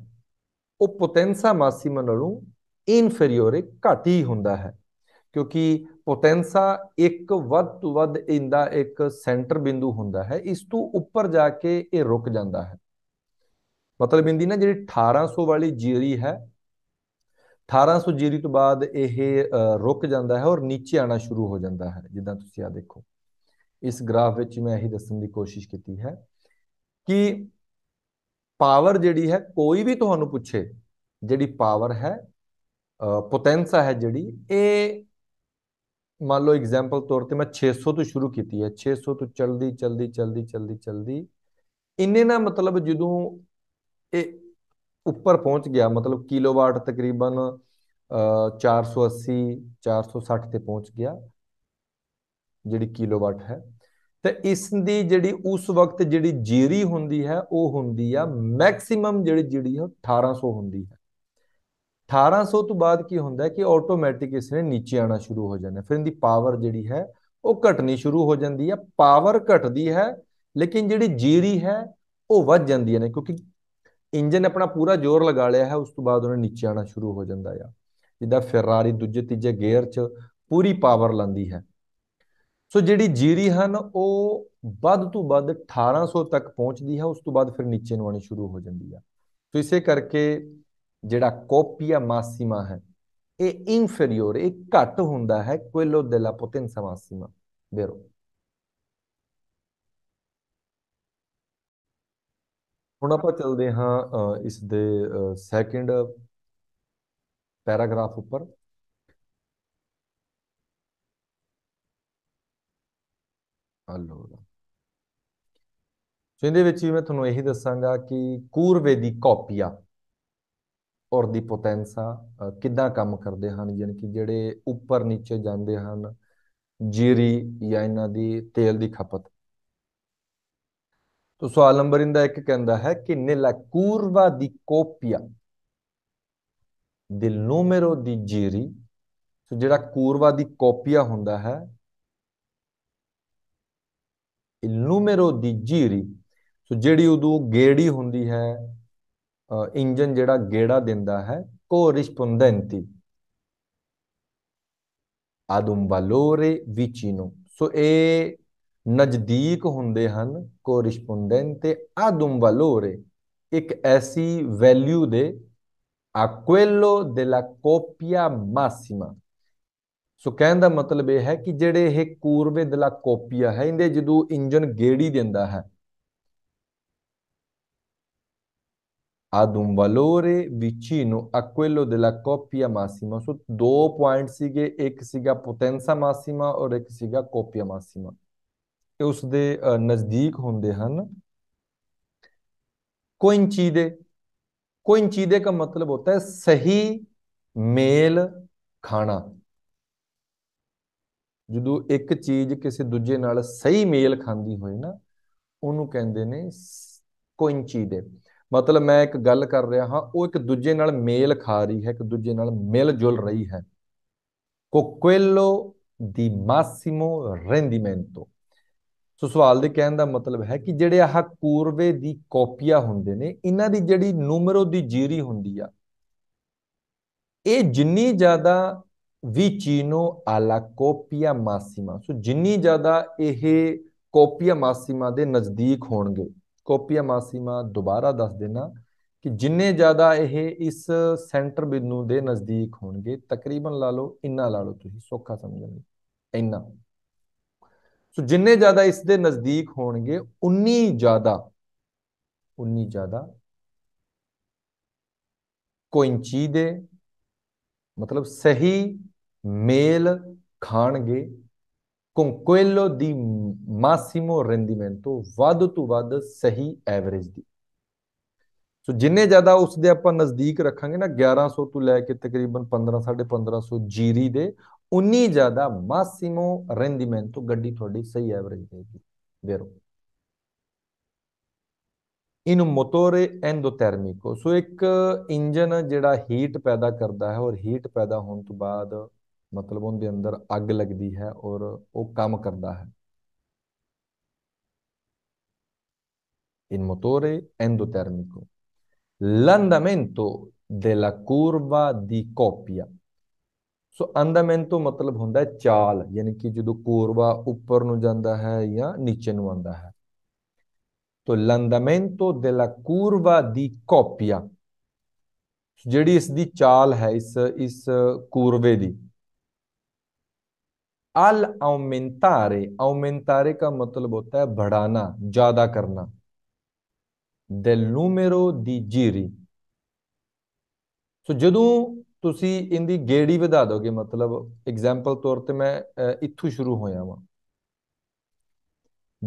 ਉਹ ਪੋਟੈਂਸਾ ਮਾਸੀਮ ਨਾਲੋਂ ਇਨਫੀਰੀਅਰ ਘੱਟ ਹੀ ਹੁੰਦਾ ਹੈ ਕਿਉਂਕਿ ਪੋਟੈਂਸਾ ਇੱਕ ਵੱਧ ਤੋਂ ਵੱਧ ਇੰਦਾ ਇੱਕ ਸੈਂਟਰ ਬਿੰਦੂ ਹੁੰਦਾ ਹੈ ਇਸ ਤੋਂ ਉੱਪਰ ਜਾ ਕੇ ਇਹ ਰੁਕ ਜਾਂਦਾ ਹੈ ਮਤਲਬ ਇਹਦੀ ਨਾ ਜਿਹੜੀ 1800 ਵਾਲੀ ਜੀਰੀ ਹੈ 1800 ਜੀਰੀ ਤੋਂ ਬਾਅਦ ਇਹ ਰੁਕ ਜਾਂਦਾ ਹੈ ਔਰ ਨੀਚੇ ਆਣਾ ਸ਼ੁਰੂ ਹੋ ਜਾਂਦਾ ਹੈ ਜਿੱਦਾਂ ਤੁਸੀਂ ਆ ਦੇਖੋ ਇਸ ਗ੍ਰਾਫ ਵਿੱਚ ਮੈਂ ਇਹੀ ਦੱਸਣ ਦੀ ਕੋਸ਼ਿਸ਼ ਕੀਤੀ ਹੈ ਕਿ ਪਾਵਰ ਜਿਹੜੀ ਹੈ ਕੋਈ ਵੀ ਤੁਹਾਨੂੰ ਪੁੱਛੇ ਜਿਹੜੀ ਪਾਵਰ ਹੈ ਪੋਟੈਂਸਾ ਹੈ ਜਿਹੜੀ ਇਹ ਮੰਨ ਲਓ ਐਗਜ਼ਾਮਪਲ ਤੌਰ ਤੇ ਮੈਂ 600 ਤੋਂ ਸ਼ੁਰੂ ਕੀਤੀ ਹੈ 600 ਤੋਂ ਚਲਦੀ ਚਲਦੀ ਚਲਦੀ ਚਲਦੀ ਚਲਦੀ ਇੰਨੇ ਨਾ ਮਤਲਬ ਜਦੋਂ ਇਹ ਉੱਪਰ ਪਹੁੰਚ ਗਿਆ ਮਤਲਬ ਕਿਲੋਵਾਟ ਤਕਰੀਬਨ 480 460 ਤੇ ਪਹੁੰਚ ਗਿਆ ਜਿਹੜੀ ਕਿਲੋਵਾਟ ਹੈ ਤੇ ਇਸ ਦੀ ਜਿਹੜੀ ਉਸ ਵਕਤ ਜਿਹੜੀ ਜੀਰੀ ਹੁੰਦੀ ਹੈ ਉਹ ਹੁੰਦੀ ਆ ਮੈਕਸਿਮਮ ਜਿਹੜੀ ਜਿਹੜੀ ਹੈ 1800 ਹੁੰਦੀ ਹੈ 1800 ਤੋਂ ਬਾਅਦ ਕੀ ਹੁੰਦਾ ਕਿ ਆਟੋਮੈਟਿਕ ਇਸ ਨੇ ਨੀਚੇ ਆਣਾ ਸ਼ੁਰੂ ਹੋ ਜਾਂਦਾ ਫਿਰ ਇਹਦੀ ਪਾਵਰ ਜਿਹੜੀ ਹੈ ਉਹ ਘਟਣੀ ਸ਼ੁਰੂ ਹੋ ਜਾਂਦੀ ਹੈ ਪਾਵਰ ਘਟਦੀ ਹੈ ਲੇਕਿਨ ਜਿਹੜੀ ਜੀਰੀ ਹੈ ਉਹ ਵੱਧ ਜਾਂਦੀ ਹੈ ਕਿਉਂਕਿ ਇੰਜਨ ਆਪਣਾ ਪੂਰਾ ਜ਼ੋਰ ਲਗਾ ਲਿਆ ਹੈ ਉਸ ਤੋਂ ਬਾਅਦ ਉਹਨੇ ਨੀਚੇ ਆਣਾ ਸ਼ੁਰੂ ਹੋ ਜਾਂਦਾ ਆ ਜਿੱਦਾਂ ਫਰਾਰੀ ਦੂਜੇ ਤੀਜੇ ਗੇਅਰ 'ਚ ਪੂਰੀ ਪਾਵਰ ਲੰਦੀ ਹੈ ਸੋ ਜਿਹੜੀ ਜੀਰੀ ਹਨ ਉਹ ਵੱਧ ਤੋਂ ਵੱਧ 1800 ਤੱਕ ਪਹੁੰਚਦੀ ਹੈ ਉਸ ਤੋਂ ਬਾਅਦ ਫਿਰ ਨੀਚੇ ਨੂੰ ਆਣੀ ਸ਼ੁਰੂ ਹੋ ਜਾਂਦੀ ਹੈ ਸੋ ਇਸੇ ਕਰਕੇ ਜਿਹੜਾ ਕੋਪੀਆ ਮਾਸੀਮਾ ਹੈ ਇਹ ਇਨਫੀਰੀਅਰ ਇਹ ਘੱਟ ਹੁੰਦਾ ਹੈ ਕੁਇਲੋ ਦੇ ਲਾ ਪੋਟੈਂਸਾ ਮਾਸੀਮਾ ਵੇਰੋ ਹੁਣ ਆਪਾਂ ਚੱਲਦੇ ਹਾਂ ਇਸ ਦੇ ਸੈਕੰਡ ਪੈਰਾਗ੍ਰਾਫ ਉੱਪਰ Allora, ਸੋ ਇਹਦੇ ਵਿੱਚ ਵੀ ਮੈਂ ਤੁਹਾਨੂੰ ਇਹੀ ਦੱਸਾਂਗਾ ਕਿ ਕੂਰਵੇ ਦੀ ਕਾਪੀਆ ਔਰ ਦੀ ਪੋਟੈਂਸਾ ਕਿੱਦਾਂ ਕੰਮ ਕਰਦੇ ਹਨ ਯਾਨੀ ਕਿ ਜਿਹੜੇ ਉੱਪਰ ਨੀਚੇ ਜਾਂਦੇ ਹਨ ਜੀਰੀ ਜਾਂ ਇਹਨਾਂ ਦੀ ਤੇਲ ਦੀ ਖਪਤ ਤੋਂ ਸਵਾਲ ਨੰਬਰ ਇਹਦਾ ਇੱਕ ਕਹਿੰਦਾ ਹੈ ਕਿ ਨਿਲਾ ਕੂਰਵਾ ਦੀ ਕਾਪੀਆ ਦਿਲ ਨੂਮੇਰੋ ਦੀ ਜੀਰੀ ਸੋ ਜਿਹੜਾ ਕੂਰਵਾ ਦੀ ਕਾਪੀਆ ਹੁੰਦਾ ਹੈ il numero di giri ਸੋ ਜਿਹੜੀ ਉਦੋਂ ਗੇੜੀ ਹੁੰਦੀ ਹੈ ਇੰਜਨ ਜਿਹੜਾ ਗੇੜਾ ਦਿੰਦਾ ਹੈ corrispondenti ad un valore vicino ਸੋ ਇਹ ਨਜ਼ਦੀਕ ਹੁੰਦੇ ਹਨ corrispondente ad un valore ਇੱਕ ਐਸੀ ਵੈਲਿਊ ਦੇ a quello della coppia massima so ਕਹਿਣ ਦਾ ਮਤਲਬ ਇਹ ਹੈ ਕਿ ਜਿਹੜੇ ਇਹ ਕੂਰਵੇ ਦਲਾ ਕੋਪੀਆ ਹੈ ਇਹਦੇ ਜਦੋਂ ਇੰਜਨ ਗੇੜੀ ਦਿੰਦਾ ਹੈ ਆ un valore ਵਿਚੀਨੋ ਅ quello della coppia massima. ਸੋ ਦੋ ਪੁਆਇੰਟ ਸੀਗੇ ਇੱਕ ਸੀਗਾ ਪੋਟੈਂਸਾ ਮਾਸੀਮਾ ਔਰ ਇੱਕ ਸੀਗਾ ਕੋਪੀਆ ਮਾਸੀਮਾ ਇਹ ਉਸ ਦੇ ਨਜ਼ਦੀਕ ਹੁੰਦੇ ਹਨ ਕੋਇੰਚੀਦੇ ਚੀਦੇ ਦਾ ਮਤਲਬ ਹੁੰਦਾ ਹੈ ਸਹੀ ਮੇਲ ਖਾਣਾ ਜਦੋਂ ਇੱਕ ਚੀਜ਼ ਕਿਸੇ ਦੂਜੇ ਨਾਲ ਸਹੀ ਮੇਲ ਖਾਂਦੀ ਹੋਏ ਨਾ ਉਹਨੂੰ ਕਹਿੰਦੇ ਨੇ ਕੋਇੰਚੀ ਦੇ ਮਤਲਬ ਮੈਂ ਇੱਕ ਗੱਲ ਕਰ ਰਿਹਾ ਹਾਂ ਉਹ ਇੱਕ ਦੂਜੇ ਨਾਲ ਮੇਲ ਖਾ ਰਹੀ ਹੈ ਇੱਕ ਦੂਜੇ ਨਾਲ ਮਿਲ ਜੁਲ ਰਹੀ ਹੈ ਕੋਕੁਏਲੋ ਦੀ ਮਾਸਿਮੋ ਰੈਂਡੀਮੈਂਟੋ ਸੋ ਸਵਾਲ ਦੇ ਕਹਿਣ ਦਾ ਮਤਲਬ ਹੈ ਕਿ ਜਿਹੜੇ ਆਹ ਕੂਰਵੇ ਦੀ ਕਾਪੀਆਂ ਹੁੰਦੇ ਨੇ ਇਹਨਾਂ ਦੀ ਜਿਹੜੀ ਨੂਮਰੋ ਦੀ ਜੀਰੀ ਹੁੰਦੀ ਆ ਇਹ ਜਿੰਨੀ ਜ਼ਿਆਦਾ vicino alla ਕੋਪੀਆ ਮਾਸੀਮਾ ਸੋ ਜਿੰਨੀ ਜ਼ਿਆਦਾ ਇਹ ਕੋਪੀਆ ਮਾਸੀਮਾ ਦੇ ਨਜ਼ਦੀਕ ਹੋਣਗੇ ਕੋਪੀਆ ਮਾਸੀਮਾ ਦੁਬਾਰਾ ਦੱਸ ਦੇਣਾ ਕਿ ਜਿੰਨੇ ਜ਼ਿਆਦਾ ਇਹ ਇਸ ਸੈਂਟਰ ਬਿੰਦੂ ਦੇ ਨਜ਼ਦੀਕ ਹੋਣਗੇ ਤਕਰੀਬਨ ਲਾ ਲਓ ਇੰਨਾ ਲਾ ਲਓ ਤੁਸੀਂ ਸੌਖਾ ਸਮਝਣ ਲਈ ਇੰਨਾ ਸੋ ਜਿੰਨੇ ਜ਼ਿਆਦਾ ਇਸ ਦੇ ਨਜ਼ਦੀਕ ਹੋਣਗੇ ਉਨੀ ਜ਼ਿਆਦਾ ਉਨੀ ਜ਼ਿਆਦਾ ਕੋਇੰਚੀ ਦੇ ਮਤਲਬ ਸਹੀ ਮੇਲ ਖਾਣਗੇ ਕੋਂਕੁਏਲੋ ਦੀ ਮਾਸਿਮੋ ਰੈਂਡੀਮੈਂਟੋ ਵੱਧ ਤੋਂ ਵੱਧ ਸਹੀ ਐਵਰੇਜ ਦੀ ਸੋ ਜਿੰਨੇ ਜ਼ਿਆਦਾ ਉਸ ਦੇ ਆਪਾਂ ਨਜ਼ਦੀਕ ਰੱਖਾਂਗੇ ਨਾ 1100 ਤੋਂ ਲੈ ਕੇ ਤਕਰੀਬਨ 15 1500 ਜੀਰੀ ਦੇ ਉਨੀ ਜ਼ਿਆਦਾ ਮਾਸਿਮੋ ਰੈਂਡੀਮੈਂਟੋ ਗੱਡੀ ਤੁਹਾਡੀ ਸਹੀ ਐਵਰੇਜ ਦੇਗੀ ਵੇਰੋ ਇਨ ਮੋਟੋਰੇ ਐਂਡੋਥਰਮਿਕੋ ਸੋ ਇੱਕ ਇੰਜਨ ਜਿਹੜਾ ਹੀਟ ਪੈਦਾ ਕਰਦਾ ਹੈ ਔਰ ਹੀਟ ਪੈਦਾ ਹੋਣ ਤੋਂ ਬਾਅਦ ਮਤਲਬ ਉਹਦੇ ਅੰਦਰ ਅੱਗ ਲੱਗਦੀ ਹੈ ਔਰ ਉਹ ਕੰਮ ਕਰਦਾ ਹੈ ਇਨ ਮੋਟੋਰੇ ਐਂਡੋਟਰਮਿਕੋ ਲੰਡਾਮੈਂਟੋ ਦੇ ਲਾ ਕੂਰਵਾ ਦੀ ਕੋਪੀਆ ਸੋ ਅੰਦਮੈਂਟੋ ਮਤਲਬ ਹੁੰਦਾ ਚਾਲ ਯਾਨੀ ਕਿ ਜਦੋਂ ਕੂਰਵਾ ਉੱਪਰ ਨੂੰ ਜਾਂਦਾ ਹੈ ਜਾਂ ਨੀਚੇ ਨੂੰ ਆਉਂਦਾ ਹੈ ਤੋ ਲੰਡਾਮੈਂਟੋ ਦੇ ਲਾ ਕੂਰਵਾ ਦੀ ਕੋਪੀਆ ਜਿਹੜੀ ਇਸ ਦੀ ਚਾਲ ਹੈ ਇਸ ਇਸ ਕੂਰਵੇ ਦੀ अल औमेंतारे औमेंतारे का ਮਤਲਬ ਹੁੰਦਾ ਹੈ बढ़ाना ਜ਼ਿਆਦਾ ਕਰਨਾ ਦੇ numero ਦੀ ਜੀਰੀ ਸੋ ਜਦੋਂ ਤੁਸੀਂ ਇਹਦੀ ਗੇੜੀ ਵਧਾ ਦੋਗੇ ਮਤਲਬ ਐਗਜ਼ਾਮਪਲ ਤੌਰ ਤੇ ਮੈਂ ਇੱਥੋਂ ਸ਼ੁਰੂ ਹੋਇਆ ਵਾਂ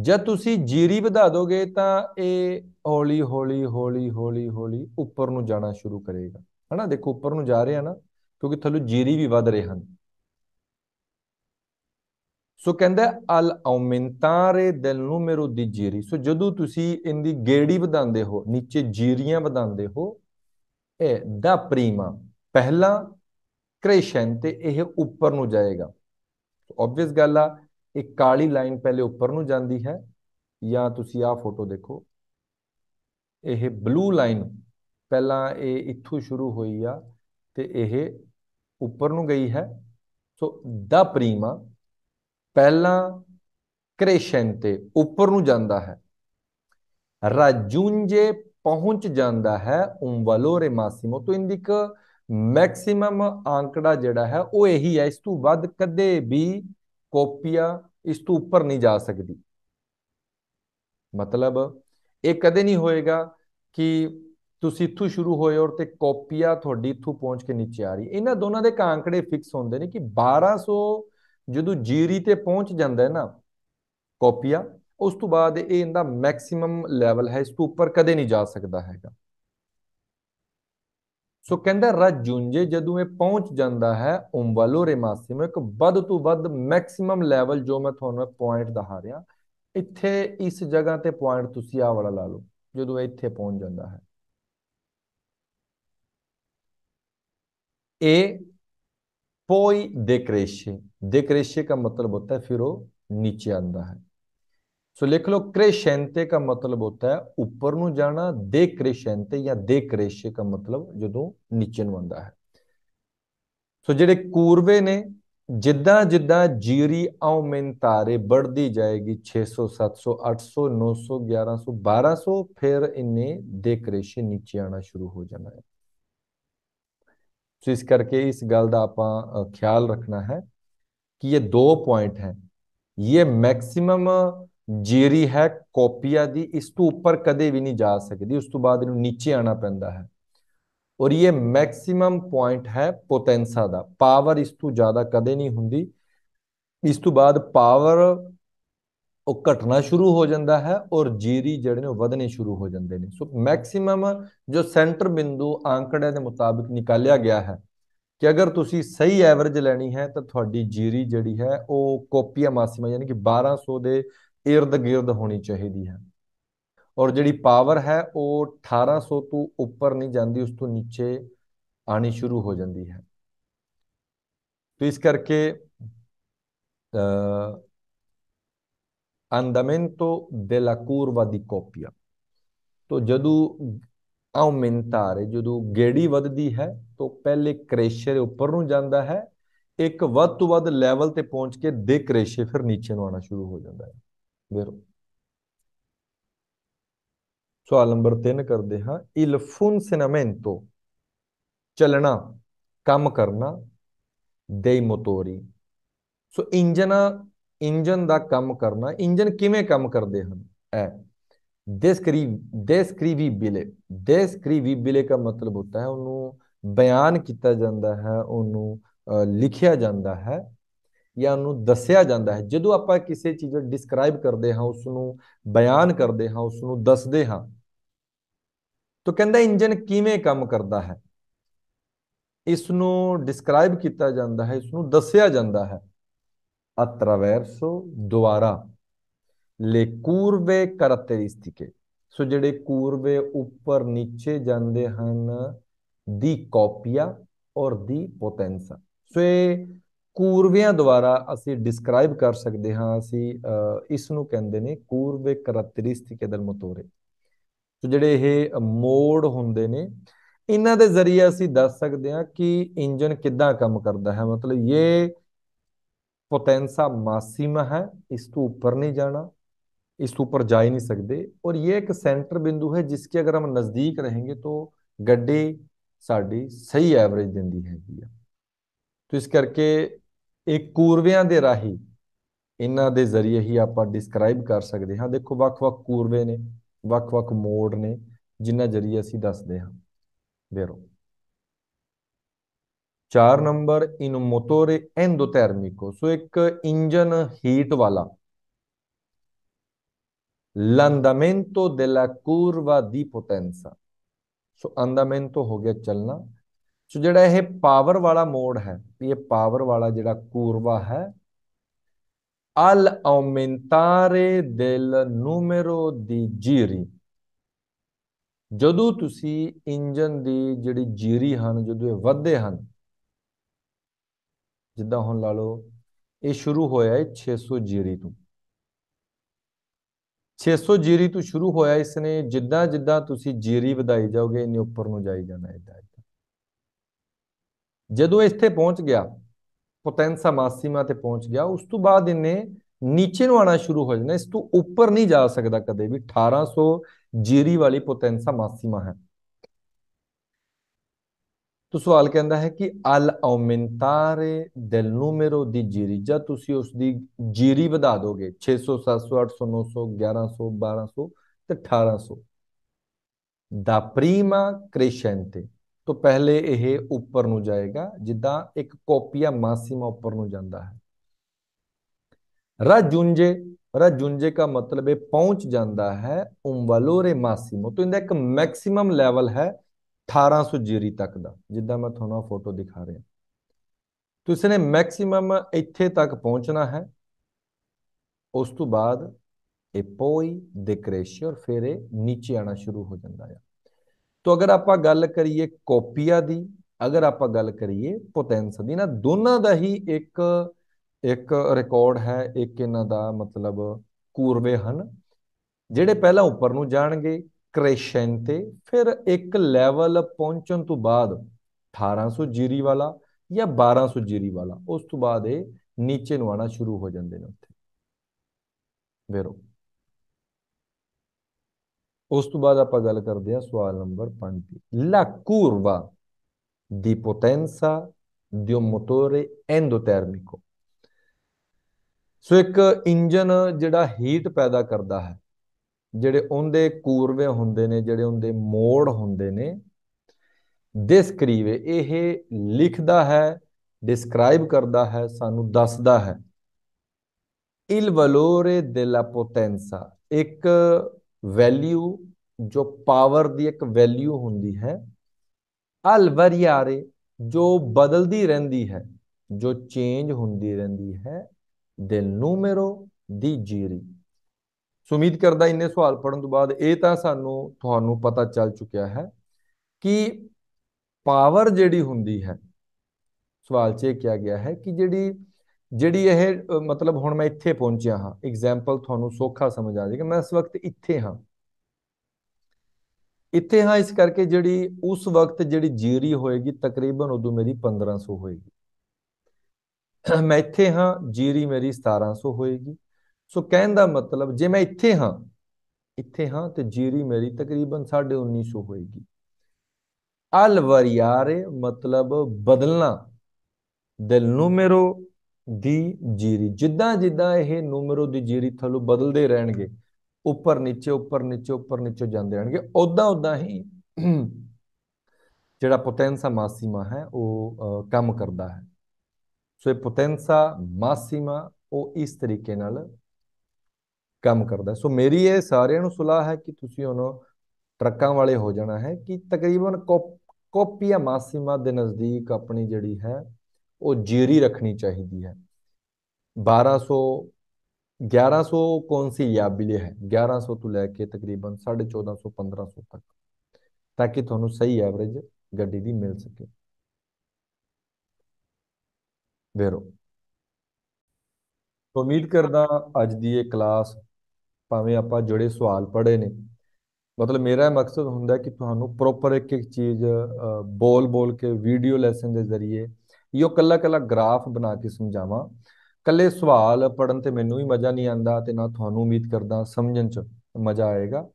ਜਦ ਤੁਸੀਂ ਜੀਰੀ ਵਧਾ ਦੋਗੇ ਤਾਂ ਇਹ ਹੌਲੀ ਹੌਲੀ ਹੌਲੀ ਹੌਲੀ ਹੌਲੀ ਉੱਪਰ ਨੂੰ ਜਾਣਾ ਸ਼ੁਰੂ ਕਰੇਗਾ ਹਨਾ ਦੇਖੋ ਉੱਪਰ ਨੂੰ ਜਾ ਰਿਹਾ ਨਾ ਕਿਉਂਕਿ ਥੱਲੋਂ ਜੀਰੀ ਵੀ ਵਧ ਰਹੇ ਹਨ ਸੋ ਕਹਿੰਦਾ ਅਲ ਔਮਿੰਤਾਰੇ ਦਿਲ ਨੂਮੇਰੋ ਦੀ ਜੀਰੀ ਸੋ ਜਦੋਂ ਤੁਸੀਂ ਇੰਦੀ ਗੇੜੀ ਵਧਾਉਂਦੇ ਹੋ ਨੀਚੇ ਜੀਰੀਆਂ ਵਧਾਉਂਦੇ ਹੋ ਇਹ ਦਾ ਪ੍ਰੀਮਾ ਪਹਿਲਾ ਕ੍ਰੇਸ਼ਨ ਤੇ ਇਹ ਉੱਪਰ ਨੂੰ ਜਾਏਗਾ ਆਬਵੀਅਸ ਗੱਲ ਆ ਇੱਕ ਕਾਲੀ ਲਾਈਨ ਪਹਿਲੇ ਉੱਪਰ ਨੂੰ ਜਾਂਦੀ ਹੈ ਜਾਂ ਤੁਸੀਂ ਆ ਫੋਟੋ ਦੇਖੋ ਇਹ ਬਲੂ ਲਾਈਨ ਪਹਿਲਾਂ ਇਹ ਇੱਥੋਂ ਸ਼ੁਰੂ ਹੋਈ ਆ ਤੇ ਇਹ ਉੱਪਰ ਨੂੰ ਗਈ ਹੈ ਸੋ ਦਾ ਪ੍ਰੀਮਾ ਪਹਿਲਾਂ ਕ੍ਰੇਸ਼ਨ ਤੇ ਉੱਪਰ ਨੂੰ ਜਾਂਦਾ ਹੈ ਰਜੁੰਜੇ ਪਹੁੰਚ ਜਾਂਦਾ ਹੈ ਉਮ ਵਲੋਰੇ ਤੋਂ ਇੰਦਿਕ ਮੈਕਸਿਮਮ ਆંકੜਾ ਜਿਹੜਾ ਹੈ ਉਹ ਇਹੀ ਹੈ ਇਸ ਤੋਂ ਵੱਧ ਕਦੇ ਵੀ ਕੋਪੀਆ ਇਸ ਤੋਂ ਉੱਪਰ ਨਹੀਂ ਜਾ ਸਕਦੀ ਮਤਲਬ ਇਹ ਕਦੇ ਨਹੀਂ ਹੋਏਗਾ ਕਿ ਤੁਸੀਂ ਇੱਥੋਂ ਸ਼ੁਰੂ ਹੋਏ ਔਰ ਤੇ ਕੋਪੀਆ ਤੁਹਾਡੀ ਇੱਥੋਂ ਪਹੁੰਚ ਕੇ ਨੀਚੇ ਆ ਰਹੀ ਇਹਨਾਂ ਦੋਨਾਂ ਦੇ ਕਾਂਕੜੇ ਫਿਕਸ ਹੁੰਦੇ ਨੇ ਕਿ 1200 ਜਦੋਂ ਜੀਰੀ ਤੇ ਪਹੁੰਚ ਜਾਂਦਾ ਹੈ ਨਾ ਕਾਪੀਆ ਉਸ ਤੋਂ ਬਾਅਦ ਇਹ ਇਹਦਾ ਮੈਕਸਿਮਮ ਲੈਵਲ ਹੈ ਇਸ ਤੋਂ ਉੱਪਰ ਕਦੇ ਨਹੀਂ ਜਾ ਸਕਦਾ ਹੈਗਾ ਸੋ ਕਹਿੰਦਾ ਰਜੁੰਜੇ ਜਦੋਂ ਇਹ ਪਹੁੰਚ ਜਾਂਦਾ ਹੈ ਰੇ ਰੇਮਾਸਿਮ ਇੱਕ ਵੱਧ ਤੋਂ ਵੱਧ ਮੈਕਸਿਮਮ ਲੈਵਲ ਜੋ ਮੈਂ ਤੁਹਾਨੂੰ ਪੁਆਇੰਟ ਦਿਖਾ ਰਿਹਾ ਇੱਥੇ ਇਸ ਜਗ੍ਹਾ ਤੇ ਪੁਆਇੰਟ ਤੁਸੀਂ ਆ ਵਾਲਾ ਲਾ ਲਓ ਜਦੋਂ ਇੱਥੇ ਪਹੁੰਚ ਜਾਂਦਾ ਹੈ ਇਹ ਪੋਈ देक्रेशे देक्रेशे ਦਾ ਮਤਲਬ ਹੁੰਦਾ ਹੈ ਫਿਰ ਉਹ ਨੀਚੇ ਆਂਦਾ ਹੈ ਸੋ ਲਿਖ ਲਓ ਕ੍ਰੇਸ਼ੈਂਤੇ ਦਾ ਮਤਲਬ ਹੁੰਦਾ ਹੈ ਉੱਪਰ ਨੂੰ ਜਾਣਾ ਦੇ ਕ੍ਰੇਸ਼ੈਂਤੇ ਜਾਂ ਦੇ ਕ੍ਰੇਸ਼ੇ ਦਾ ਮਤਲਬ ਜਦੋਂ ਨੀਚੇ ਨੂੰ ਆਂਦਾ ਹੈ ਸੋ ਜਿਹੜੇ ਕੂਰਵੇ ਨੇ ਜਿੱਦਾਂ ਜਿੱਦਾਂ ਜੀਰੀ ਆਉਮੈਂਟਾਰੇ ਵੱਧਦੀ ਜਾਏਗੀ 600 700 800 900 1100 1200 ਫਿਰ ਇੰਨੇ ਦੇ ਕ੍ਰੇਸ਼ੇ ਨੀਚੇ ਆਣਾ ਸ਼ੁਰੂ ਹੋ ਜਾਣਾ ਹੈ ਸੋ ਇਸ ਕਰਕੇ ਇਸ ਗੱਲ ਦਾ ਆਪਾਂ ਖਿਆਲ ਰੱਖਣਾ ਹੈ ਕਿ ਇਹ ਦੋ ਪੁਆਇੰਟ ਹੈ ਇਹ ਮੈਕਸਿਮਮ ਜੀਰੀ ਹੈ ਕਾਪੀਆ ਦੀ ਇਸ ਤੋਂ ਉੱਪਰ ਕਦੇ ਵੀ ਨਹੀਂ ਜਾ ਸਕਦੀ ਉਸ ਤੋਂ ਬਾਅਦ ਇਹਨੂੰ ਨੀਚੇ ਆਣਾ ਪੈਂਦਾ ਹੈ ਔਰ ਇਹ ਮੈਕਸਿਮਮ ਪੁਆਇੰਟ ਹੈ ਪੋਟੈਂਸਾ ਦਾ ਪਾਵਰ ਇਸ ਤੋਂ ਜ਼ਿਆਦਾ ਕਦੇ ਨਹੀਂ ਹੁੰਦੀ ਇਸ ਤੋਂ ਬਾਅਦ ਪਾਵਰ ਉਹ ਘਟਣਾ ਸ਼ੁਰੂ ਹੋ ਜਾਂਦਾ ਹੈ ਔਰ ਜੀਰੀ ਜਿਹੜੇ ਨੇ ਵਧਨੇ ਸ਼ੁਰੂ ਹੋ ਜਾਂਦੇ ਨੇ ਸੋ ਮੈਕਸਿਮਮ ਜੋ ਸੈਂਟਰ ਬਿੰਦੂ ਆંકੜੇ ਦੇ ਮੁਤਾਬਕ ਨਿਕਾਲਿਆ ਗਿਆ ਹੈ ਕਿ ਅਗਰ ਤੁਸੀਂ ਸਹੀ ਐਵਰੇਜ ਲੈਣੀ ਹੈ ਤਾਂ ਤੁਹਾਡੀ ਜੀਰੀ ਜਿਹੜੀ ਹੈ ਉਹ ਕੋਪੀਆ ਮਾਸਿਮਾ ਯਾਨੀ ਕਿ 1200 ਦੇ ਇਰਦ ਗਿਰਦ ਹੋਣੀ ਚਾਹੀਦੀ ਹੈ ਔਰ ਜਿਹੜੀ ਪਾਵਰ ਹੈ ਉਹ 1800 ਤੋਂ ਉੱਪਰ ਨਹੀਂ ਜਾਂਦੀ ਉਸ ਤੋਂ ਨੀਚੇ ਆਣੀ ਸ਼ੁਰੂ ਹੋ ਜਾਂਦੀ ਹੈ ਤੋ ਇਸ ਕਰਕੇ ਅ andamento della curva di coppia તો ਜਦੋਂ aumentare ਜਦੋਂ ਗੇੜੀ ਵੱਧਦੀ ਹੈ ਤਾਂ ਪਹਿਲੇ ਕ੍ਰੈਸ਼ਰ ਉੱਪਰ ਨੂੰ ਜਾਂਦਾ ਹੈ ਇੱਕ ਵੱਧ ਤੋਂ ਵੱਧ ਲੈਵਲ ਤੇ ਪਹੁੰਚ ਕੇ ਦੇ ਕ੍ਰੇਸ਼ੇ ਫਿਰ ਨੀਚੇ ਨੂੰ ਆਣਾ ਸ਼ੁਰੂ ਹੋ ਜਾਂਦਾ ਹੈ ਵੇਰੋ ਸਵਾਲ ਨੰਬਰ 3 ਕਰਦੇ ਹਾਂ ਇਲ ਫੁਨਸਨਾਮੈਂਟੋ ਚੱਲਣਾ ਕੰਮ ਕਰਨਾ ਦੇ ਮੋਟੋਰੀ ਸੋ ਇੰਜਨਾ ਇੰਜਨ ਦਾ ਕੰਮ ਕਰਨਾ ਇੰਜਨ ਕਿਵੇਂ ਕੰਮ ਕਰਦੇ ਹਨ ਐ ਬਿਲੇ ਡਿਸਕ੍ਰੀਵੀਬਿਲੇ ਬਿਲੇ ਦਾ ਮਤਲਬ ਹੁੰਦਾ ਹੈ ਉਹਨੂੰ ਬਿਆਨ ਕੀਤਾ ਜਾਂਦਾ ਹੈ ਉਹਨੂੰ ਲਿਖਿਆ ਜਾਂਦਾ ਹੈ ਜਾਂ ਉਹਨੂੰ ਦੱਸਿਆ ਜਾਂਦਾ ਹੈ ਜਦੋਂ ਆਪਾਂ ਕਿਸੇ ਚੀਜ਼ ਨੂੰ ਡਿਸਕ੍ਰਾਈਬ ਕਰਦੇ ਹਾਂ ਉਸ ਨੂੰ ਬਿਆਨ ਕਰਦੇ ਹਾਂ ਉਸ ਨੂੰ ਦੱਸਦੇ ਹਾਂ ਤਾਂ ਕਹਿੰਦਾ ਇੰਜਨ ਕਿਵੇਂ ਕੰਮ ਕਰਦਾ ਹੈ ਇਸ ਨੂੰ ਡਿਸਕ੍ਰਾਈਬ ਕੀਤਾ ਜਾਂਦਾ ਹੈ ਇਸ ਨੂੰ ਦੱਸਿਆ ਜਾਂਦਾ ਹੈ attraverso ਦੁਆਰਾ le curve caratteristiche ਸੋ ਜਿਹੜੇ ਕੂਰਵੇ ਉੱਪਰ ਨੀਚੇ ਜਾਂਦੇ ਹਨ ਦੀ ਕਾਪੀਆ ਔਰ ਦੀ ਪੋਟੈਂਸਾ ਸੋ ਇਹ ਕੂਰਵਿਆਂ ਦੁਆਰਾ ਅਸੀਂ ਡਿਸਕ੍ਰਾਈਬ ਕਰ ਸਕਦੇ ਹਾਂ ਅਸੀਂ ਇਸ ਨੂੰ ਕਹਿੰਦੇ ਨੇ ਕੂਰਵੇ ਕੈਰੈਕਟਰਿਸਟਿਕ ਦਲ ਮਤੋਰੇ ਸੋ ਜਿਹੜੇ ਇਹ ਮੋੜ ਹੁੰਦੇ ਨੇ ਇਹਨਾਂ ਦੇ ਜ਼ਰੀਏ ਅਸੀਂ ਦੱਸ ਸਕਦੇ ਹਾਂ ਕਿ ਇੰਜਨ ਕਿੱਦਾਂ ਕੰਮ ਕਰਦਾ ਹੈ ਮਤਲਬ ਇਹ पोटेंसा मासिमा ਹੈ ਇਸ ਤੋਂ ਉੱਪਰ ਨਹੀਂ ਜਾਣਾ ਇਸ ਉੱਪਰ ਜਾ ਹੀ ਨਹੀਂ ਸਕਦੇ ਔਰ ਇਹ ਇੱਕ ਸੈਂਟਰ ਬਿੰਦੂ ਹੈ ਜਿਸ ਕੇ ਅਗਰ ਹਮ ਨਜ਼ਦੀਕ ਰਹੇਗੇ ਤੋ ਗੱਡੀ ਸਾਡੀ ਸਹੀ ਐਵਰੇਜ ਦਿੰਦੀ ਹੈਗੀ ਆ ਤੋ ਇਸ ਕਰਕੇ ਇੱਕ ਕੂਰਵਿਆਂ ਦੇ ਰਾਹੀ ਇਹਨਾਂ ਦੇ ਜ਼ਰੀਏ ਹੀ ਆਪਾਂ ਡਿਸਕ੍ਰਾਈਬ ਕਰ ਸਕਦੇ ਹਾਂ ਦੇਖੋ ਵੱਖ-ਵੱਖ ਕੂਰਵੇ ਨੇ ਵੱਖ-ਵੱਖ ਮੋੜ ਨੇ ਜਿਨ੍ਹਾਂ ਜ਼ਰੀਏ ਅਸੀਂ ਦੱਸਦੇ ਹਾਂ ਵੇਰੋ 4 number in motore endothermico so ਇੱਕ ਇੰਜਨ ਹੀਟ ਵਾਲਾ l'andamento della curva di potenza ਸੋ andamento ਹੋ ਗਿਆ ਚੱਲਣਾ ਸੋ ਜਿਹੜਾ ਇਹ ਪਾਵਰ ਵਾਲਾ ਮੋਡ ਹੈ ਇਹ ਪਾਵਰ ਵਾਲਾ ਜਿਹੜਾ ਕੂਰਵਾ ਹੈ al aumentare del numero di giri ਜਦੋਂ ਤੁਸੀਂ ਇੰਜਨ ਦੀ ਜਿਹੜੀ ਜੀਰੀ ਹਨ ਜਦੋਂ ਇਹ ਵਧਦੇ ਹਨ ਜਿੱਦਾਂ ਹੁਣ ਲਾ ਲਓ ਇਹ ਸ਼ੁਰੂ ਹੋਇਆ ਹੈ 600 ਜੀਰੀ ਤੋਂ 600 ਜੀਰੀ ਤੋਂ ਸ਼ੁਰੂ ਹੋਇਆ ਇਸ ਨੇ ਜਿੱਦਾਂ ਜਿੱਦਾਂ ਤੁਸੀਂ ਜੀਰੀ ਵਧਾਈ ਜਾਓਗੇ ਇਹਨੇ ਉੱਪਰ ਨੂੰ ਜਾਈ ਜਾਣਾ ਇਦਾਂ ਇਦਾਂ ਜਦੋਂ ਇੱਥੇ ਪਹੁੰਚ ਗਿਆ ਪੋਟੈਂਸਾ ਮਾਸੀਮਾ ਤੇ ਪਹੁੰਚ ਗਿਆ ਉਸ ਤੋਂ ਬਾਅਦ ਇਹਨੇ ਨੀਚੇ ਨੂੰ ਆਣਾ ਸ਼ੁਰੂ ਹੋ ਜਾਣਾ ਇਸ ਤੋਂ ਉੱਪਰ ਨਹੀਂ ਜਾ ਸਕਦਾ ਕਦੇ ਵੀ 1800 ਜੀਰੀ ਵਾਲੀ ਪੋਟੈਂਸਾ ਮਾਸੀਮਾ ਹੈ ਤੋ ਸਵਾਲ ਕਹਿੰਦਾ ਹੈ ਕਿ ਅਲ ਔਮਿੰਤਾਰੇ ਨੂਮੇਰੋ ਦੀ ਜੀਰੀ ਜਾਂ ਤੁਸੀਂ ਉਸ ਦੀ ਜੀਰੀ ਵਧਾ ਦੋਗੇ 600 700 800 900 1100 1200 ਤੇ 1800 ਦਾ ਪ੍ਰੀਮਾ ਕ੍ਰੇਸ਼ੈਂਟੇ ਤੋ ਪਹਿਲੇ ਇਹ ਉੱਪਰ ਨੂੰ ਜਾਏਗਾ ਜਿੱਦਾਂ ਇੱਕ ਕਾਪੀਆ ਮਾਸੀਮਾ ਉੱਪਰ ਨੂੰ ਜਾਂਦਾ ਹੈ ਰਜੁੰਜੇ ਰਜੁੰਜੇ ਦਾ ਮਤਲਬ ਹੈ ਪਹੁੰਚ ਜਾਂਦਾ ਹੈ ਉਮਵਲੋਰੇ ਮਾਸੀਮੋ ਤੋ ਇਹਦਾ ਇੱਕ ਮੈਕਸਿਮਮ ਲੈਵਲ ਹੈ 1800 ਜੀਰੀ ਤੱਕ ਦਾ ਜਿੱਦਾਂ ਮੈਂ ਤੁਹਾਨੂੰ ਫੋਟੋ ਦਿਖਾ ਰਿਹਾ ਤੁਸੀਂ ਨੇ ਮੈਕਸਿਮਮ ਇੱਥੇ ਤੱਕ ਪਹੁੰਚਣਾ ਹੈ ਉਸ ਤੋਂ ਬਾਅਦ ਇਹ ਪੋਈ ਡਿਕਰੇਸ਼ੀ ਫਿਰ ਇਹ ਨੀਚੇ ਆਣਾ ਸ਼ੁਰੂ ਹੋ ਜਾਂਦਾ ਹੈ ਤੋ ਅਗਰ ਆਪਾਂ ਗੱਲ ਕਰੀਏ ਕੋਪੀਆ ਦੀ ਅਗਰ ਆਪਾਂ ਗੱਲ ਕਰੀਏ ਪੋਟੈਂਸ ਦੀ ਨਾ ਦੋਨਾਂ ਦਾ ਹੀ ਇੱਕ ਇੱਕ ਰਿਕਾਰਡ ਹੈ ਇੱਕ ਇਹਨਾਂ ਦਾ ਮਤਲਬ ਕੂਰਵੇ ਹਨ ਜਿਹੜੇ ਪਹਿਲਾਂ ਉੱਪਰ ਨੂੰ ਜਾਣਗੇ ਕ੍ਰੈਸ਼ੈਂਟੇ ਫਿਰ ਇੱਕ ਲੈਵਲ ਪਹੁੰਚਣ ਤੋਂ ਬਾਅਦ 1800 ਜੀਰੀ ਵਾਲਾ ਜਾਂ 1200 ਜੀਰੀ ਵਾਲਾ ਉਸ ਤੋਂ ਬਾਅਦ ਇਹ ਨੀਚੇ ਨੂੰ ਆਣਾ ਸ਼ੁਰੂ ਹੋ ਜਾਂਦੇ ਨੇ ਉੱਥੇ ਵੇਰੋ ਉਸ ਤੋਂ ਬਾਅਦ ਆਪਾਂ ਗੱਲ ਕਰਦੇ ਹਾਂ ਸਵਾਲ ਨੰਬਰ 5 ਲਾ curva ਦੀ ਪੋਟੈਂਸਾ ਦੀ ਉਹ motore ਐਂਡੋਥਰਮਿਕੋ ਸੋ ਇੱਕ ਇੰਜਨ ਜਿਹੜਾ ਹੀਟ ਪੈਦਾ ਕਰਦਾ ਹੈ ਜਿਹੜੇ ਉਹਦੇ ਕੂਰਵੇ ਹੁੰਦੇ ਨੇ ਜਿਹੜੇ ਉਹਦੇ ਮੋੜ ਹੁੰਦੇ ਨੇ ਦਿਸ ਕਰੀਵੇ ਇਹ ਲਿਖਦਾ ਹੈ ਡਿਸਕ੍ਰਾਈਬ ਕਰਦਾ ਹੈ ਸਾਨੂੰ ਦੱਸਦਾ ਹੈ ਇਲ ਵਲੋਰੇ ਦੇ ਲਾ ਪੋਟੈਂਸਾ ਇੱਕ ਵੈਲਿਊ ਜੋ ਪਾਵਰ ਦੀ ਇੱਕ ਵੈਲਿਊ ਹੁੰਦੀ ਹੈ ਅਲ ਵਰੀਆਰੇ ਜੋ ਬਦਲਦੀ ਰਹਿੰਦੀ ਹੈ ਜੋ ਚੇਂਜ ਹੁੰਦੀ ਰਹਿੰਦੀ ਹੈ ਦਿਲ ਨੂਮੇਰੋ ਦੀ ਜੀਰੀ ਸੋ ਉਮੀਦ ਕਰਦਾ ਇੰਨੇ ਸਵਾਲ ਪੜਨ ਤੋਂ ਬਾਅਦ ਇਹ ਤਾਂ ਸਾਨੂੰ ਤੁਹਾਨੂੰ ਪਤਾ ਚੱਲ ਚੁੱਕਿਆ ਹੈ ਕਿ ਪਾਵਰ ਜਿਹੜੀ ਹੁੰਦੀ ਹੈ ਸਵਾਲ 'ਚ ਇਹ ਕਿਹਾ ਗਿਆ ਹੈ ਕਿ ਜਿਹੜੀ ਜਿਹੜੀ ਇਹ ਮਤਲਬ ਹੁਣ ਮੈਂ ਇੱਥੇ ਪਹੁੰਚਿਆ ਹਾਂ ਐਗਜ਼ਾਮਪਲ ਤੁਹਾਨੂੰ ਸੌਖਾ ਸਮਝ ਆ ਜਾਏਗਾ ਮੈਂ ਇਸ ਵਕਤ ਇੱਥੇ ਹਾਂ ਇੱਥੇ ਹਾਂ ਇਸ ਕਰਕੇ ਜਿਹੜੀ ਉਸ ਵਕਤ ਜਿਹੜੀ ਜੀਰੀ ਹੋਏਗੀ ਤਕਰੀਬਨ ਉਦੋਂ ਮੇਰੀ 1500 ਹੋਏਗੀ ਮੈਂ ਇੱਥੇ ਹਾਂ ਜੀਰੀ ਮੇਰੀ 1700 ਹੋਏਗੀ ਸੋ ਕਹਿਣ ਦਾ ਮਤਲਬ ਜੇ ਮੈਂ ਇੱਥੇ ਹਾਂ ਇੱਥੇ ਹਾਂ ਤੇ ਜੀਰੀ ਮੇਰੀ ਤਕਰੀਬਨ 1950 ਹੋਏਗੀ ਅਲ ਵਰਿਆਰੇ ਮਤਲਬ ਬਦਲਣਾ ਦਿਲ ਨੂਮੇਰੋ ਦੀ ਜੀਰੀ ਜਿੱਦਾਂ ਜਿੱਦਾਂ ਇਹ ਨੂਮੇਰੋ ਦੀ ਜੀਰੀ ਥਲੋਂ ਬਦਲਦੇ ਰਹਿਣਗੇ ਉੱਪਰ ਨੀਚੇ ਉੱਪਰ ਨੀਚੇ ਉੱਪਰ ਨੀਚੇ ਜਾਂਦੇ ਰਹਿਣਗੇ ਉਦਾਂ ਉਦਾਂ ਹੀ ਜਿਹੜਾ ਪੋਟੈਂਸਾ ਮਾਸੀਮਾ ਹੈ ਉਹ ਕੰਮ ਕਰਦਾ ਹੈ ਸੋ ਇਹ ਪੋਟੈਂਸਾ ਮਾਸੀਮਾ ਉਹ ਇਸ ਤਰੀਕੇ ਨਾਲ ਕੰਮ ਕਰਦਾ ਸੋ ਮੇਰੀ ਇਹ ਸਾਰਿਆਂ ਨੂੰ ਸਲਾਹ ਹੈ ਕਿ ਤੁਸੀਂ ਉਹਨਾਂ ਟਰੱਕਾਂ ਵਾਲੇ ਹੋ ਜਾਣਾ ਹੈ ਕਿ ਤਕਰੀਬਨ ਕੋਪੀਆ ਮਾਸੀਮਾ ਦੇ ਨਜ਼ਦੀਕ ਆਪਣੀ ਜਿਹੜੀ ਹੈ ਉਹ ਜੀਰੀ ਰੱਖਣੀ ਚਾਹੀਦੀ ਹੈ 1200 1100 ਕੌਣ ਸੀ ਯਾਬਿਲੇ ਹੈ 1100 ਤੋਂ ਲੈ ਕੇ ਤਕਰੀਬਨ 1450 1500 ਤੱਕ ਤਾਂ ਕਿ ਤੁਹਾਨੂੰ ਸਹੀ ਐਵਰੇਜ ਗੱਡੀ ਦੀ ਮਿਲ ਸਕੇ ਵੇਰੋ ਉਮੀਦ ਕਰਦਾ ਅੱਜ ਦੀ ਇਹ ਕਲਾਸ ਭਾਵੇਂ ਆਪਾਂ ਜਿਹੜੇ ਸਵਾਲ ਪੜ੍ਹੇ ਨੇ ਮਤਲਬ ਮੇਰਾ ਮਕਸਦ ਹੁੰਦਾ ਕਿ ਤੁਹਾਨੂੰ ਪ੍ਰੋਪਰ ਇੱਕ ਇੱਕ ਚੀਜ਼ ਬੋਲ ਬੋਲ ਕੇ ਵੀਡੀਓ ਲੈਸਨ ਦੇ ਜ਼ਰੀਏ ਇਹੋ ਕੱਲਾ ਕੱਲਾ ਗ੍ਰਾਫ ਬਣਾ ਕੇ ਸਮਝਾਵਾਂ ਕੱਲੇ ਸਵਾਲ ਪੜਨ ਤੇ ਮੈਨੂੰ ਵੀ ਮਜ਼ਾ ਨਹੀਂ ਆਂਦਾ ਤੇ ਨਾ ਤੁਹਾਨੂੰ ਉਮੀਦ ਕਰਦਾ ਸਮਝਣ ਚ ਮਜ਼ਾ ਆਏਗਾ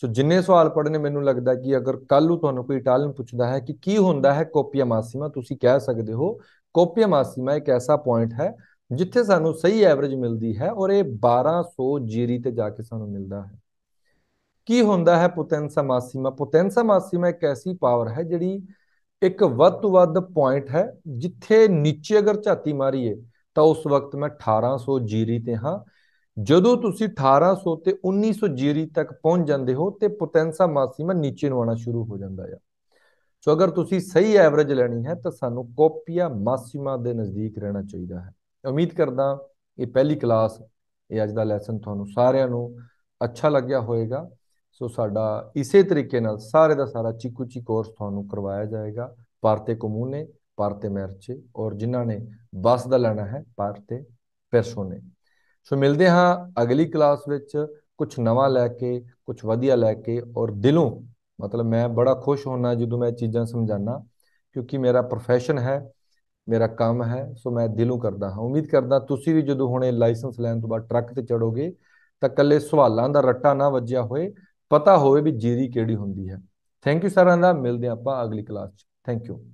ਸੋ ਜਿੰਨੇ ਸਵਾਲ ਪੜਨੇ ਮੈਨੂੰ ਲੱਗਦਾ ਕਿ ਅਗਰ ਕੱਲ ਨੂੰ ਤੁਹਾਨੂੰ ਕੋਈ ਇਟਾਲੀਅਨ ਪੁੱਛਦਾ ਹੈ ਕਿ ਕੀ ਹੁੰਦਾ ਹੈ ਕੋਪੀਆ ਮਾਸੀਮਾ ਤੁਸੀਂ ਕਹਿ ਸਕਦੇ ਹੋ ਕੋਪੀਆ ਮਾਸੀਮਾ ਇੱਕ ਐਸਾ ਪੁਆਇੰਟ ਹੈ ਜਿੱਥੇ ਸਾਨੂੰ ਸਹੀ ਐਵਰੇਜ ਮਿਲਦੀ ਹੈ ਔਰ ਇਹ 1200 ਜੀਰੀ ਤੇ ਜਾ ਕੇ ਸਾਨੂੰ ਮਿਲਦਾ ਹੈ ਕੀ ਹੁੰਦਾ ਹੈ ਪੋਟੈਂਸਾ ਮਾਸੀਮਾ ਪੋਟੈਂਸਾ ਮਾਸੀਮਾ ਇੱਕ ਐਸੀ ਪਾਵਰ ਹੈ ਜਿਹੜੀ ਇੱਕ ਵੱਧ ਤੋਂ ਵੱਧ ਪੁਆਇੰਟ ਹੈ ਜਿੱਥੇ ਨੀਚੇ ਅਗਰ ਝਾਤੀ ਮਾਰੀਏ ਤਾਂ ਉਸ ਵਕਤ ਮੈਂ 1800 ਜੀਰੀ ਤੇ ਹਾਂ ਜਦੋਂ ਤੁਸੀਂ 1800 ਤੇ 1900 ਜੀਰੀ ਤੱਕ ਪਹੁੰਚ ਜਾਂਦੇ ਹੋ ਤੇ ਪੋਟੈਂਸਾ ਮਾਸੀਮਾ ਨੀਚੇ ਨੂੰ ਆਣਾ ਸ਼ੁਰੂ ਹੋ ਜਾਂਦਾ ਹੈ ਸੋ ਅਗਰ ਤੁਸੀਂ ਸਹੀ ਐਵਰੇਜ ਲੈਣੀ ਹੈ ਤਾਂ ਸਾਨੂੰ ਕੋਪੀਆ ਮਾਸੀਮਾ ਦੇ ਨਜ਼ਦੀਕ ਰਹਿਣਾ ਚਾਹੀਦਾ ਹੈ ਉਮੀਦ ਕਰਦਾ ਇਹ ਪਹਿਲੀ ਕਲਾਸ ਇਹ ਅੱਜ ਦਾ ਲੈਸਨ ਤੁਹਾਨੂੰ ਸਾਰਿਆਂ ਨੂੰ ਅੱਛਾ ਲੱਗਿਆ ਹੋਵੇਗਾ ਸੋ ਸਾਡਾ ਇਸੇ ਤਰੀਕੇ ਨਾਲ ਸਾਰੇ ਦਾ ਸਾਰਾ ਚੀਕੂ ਚੀ ਕੋਰਸ ਤੁਹਾਨੂੰ ਕਰਵਾਇਆ ਜਾਏਗਾ ਪਰਤੇ ਕਮੂਨੇ ਪਰਤੇ ਮਰਚੇ ਔਰ ਜਿਨ੍ਹਾਂ ਨੇ ਬੱਸ ਦਾ ਲੈਣਾ ਹੈ ਪੈਸੋ ਨੇ ਸੋ ਮਿਲਦੇ ਹਾਂ ਅਗਲੀ ਕਲਾਸ ਵਿੱਚ ਕੁਝ ਨਵਾਂ ਲੈ ਕੇ ਕੁਝ ਵਧੀਆ ਲੈ ਕੇ ਔਰ ਦਿਲੋਂ ਮਤਲਬ ਮੈਂ ਬੜਾ ਖੁਸ਼ ਹੋਣਾ ਜਦੋਂ ਮੈਂ ਚੀਜ਼ਾਂ ਸਮਝਾਣਾ ਕਿਉਂਕਿ ਮੇਰਾ ਪ੍ਰੋਫੈਸ਼ਨ ਹੈ ਮੇਰਾ ਕੰਮ ਹੈ ਸੋ ਮੈਂ ਦਿਲੋਂ ਕਰਦਾ ਹਾਂ ਉਮੀਦ ਕਰਦਾ ਤੁਸੀਂ ਵੀ ਜਦੋਂ ਹੁਣੇ ਲਾਇਸੈਂਸ ਲੈਣ ਤੋਂ ਬਾਅਦ ਟਰੱਕ ਤੇ ਚੜੋਗੇ ਤਾਂ ਕੱਲੇ ਸਵਾਲਾਂ ਦਾ ਰੱਟਾ ਨਾ ਵੱਜਿਆ ਹੋਏ ਪਤਾ ਹੋਵੇ ਵੀ ਜੀਰੀ ਕਿਹੜੀ ਹੁੰਦੀ ਹੈ ਥੈਂਕ ਯੂ ਸਰਾਂ ਦਾ ਮਿਲਦੇ ਆਪਾਂ ਅਗਲੀ ਕਲਾਸ 'ਚ ਥੈਂਕ ਯੂ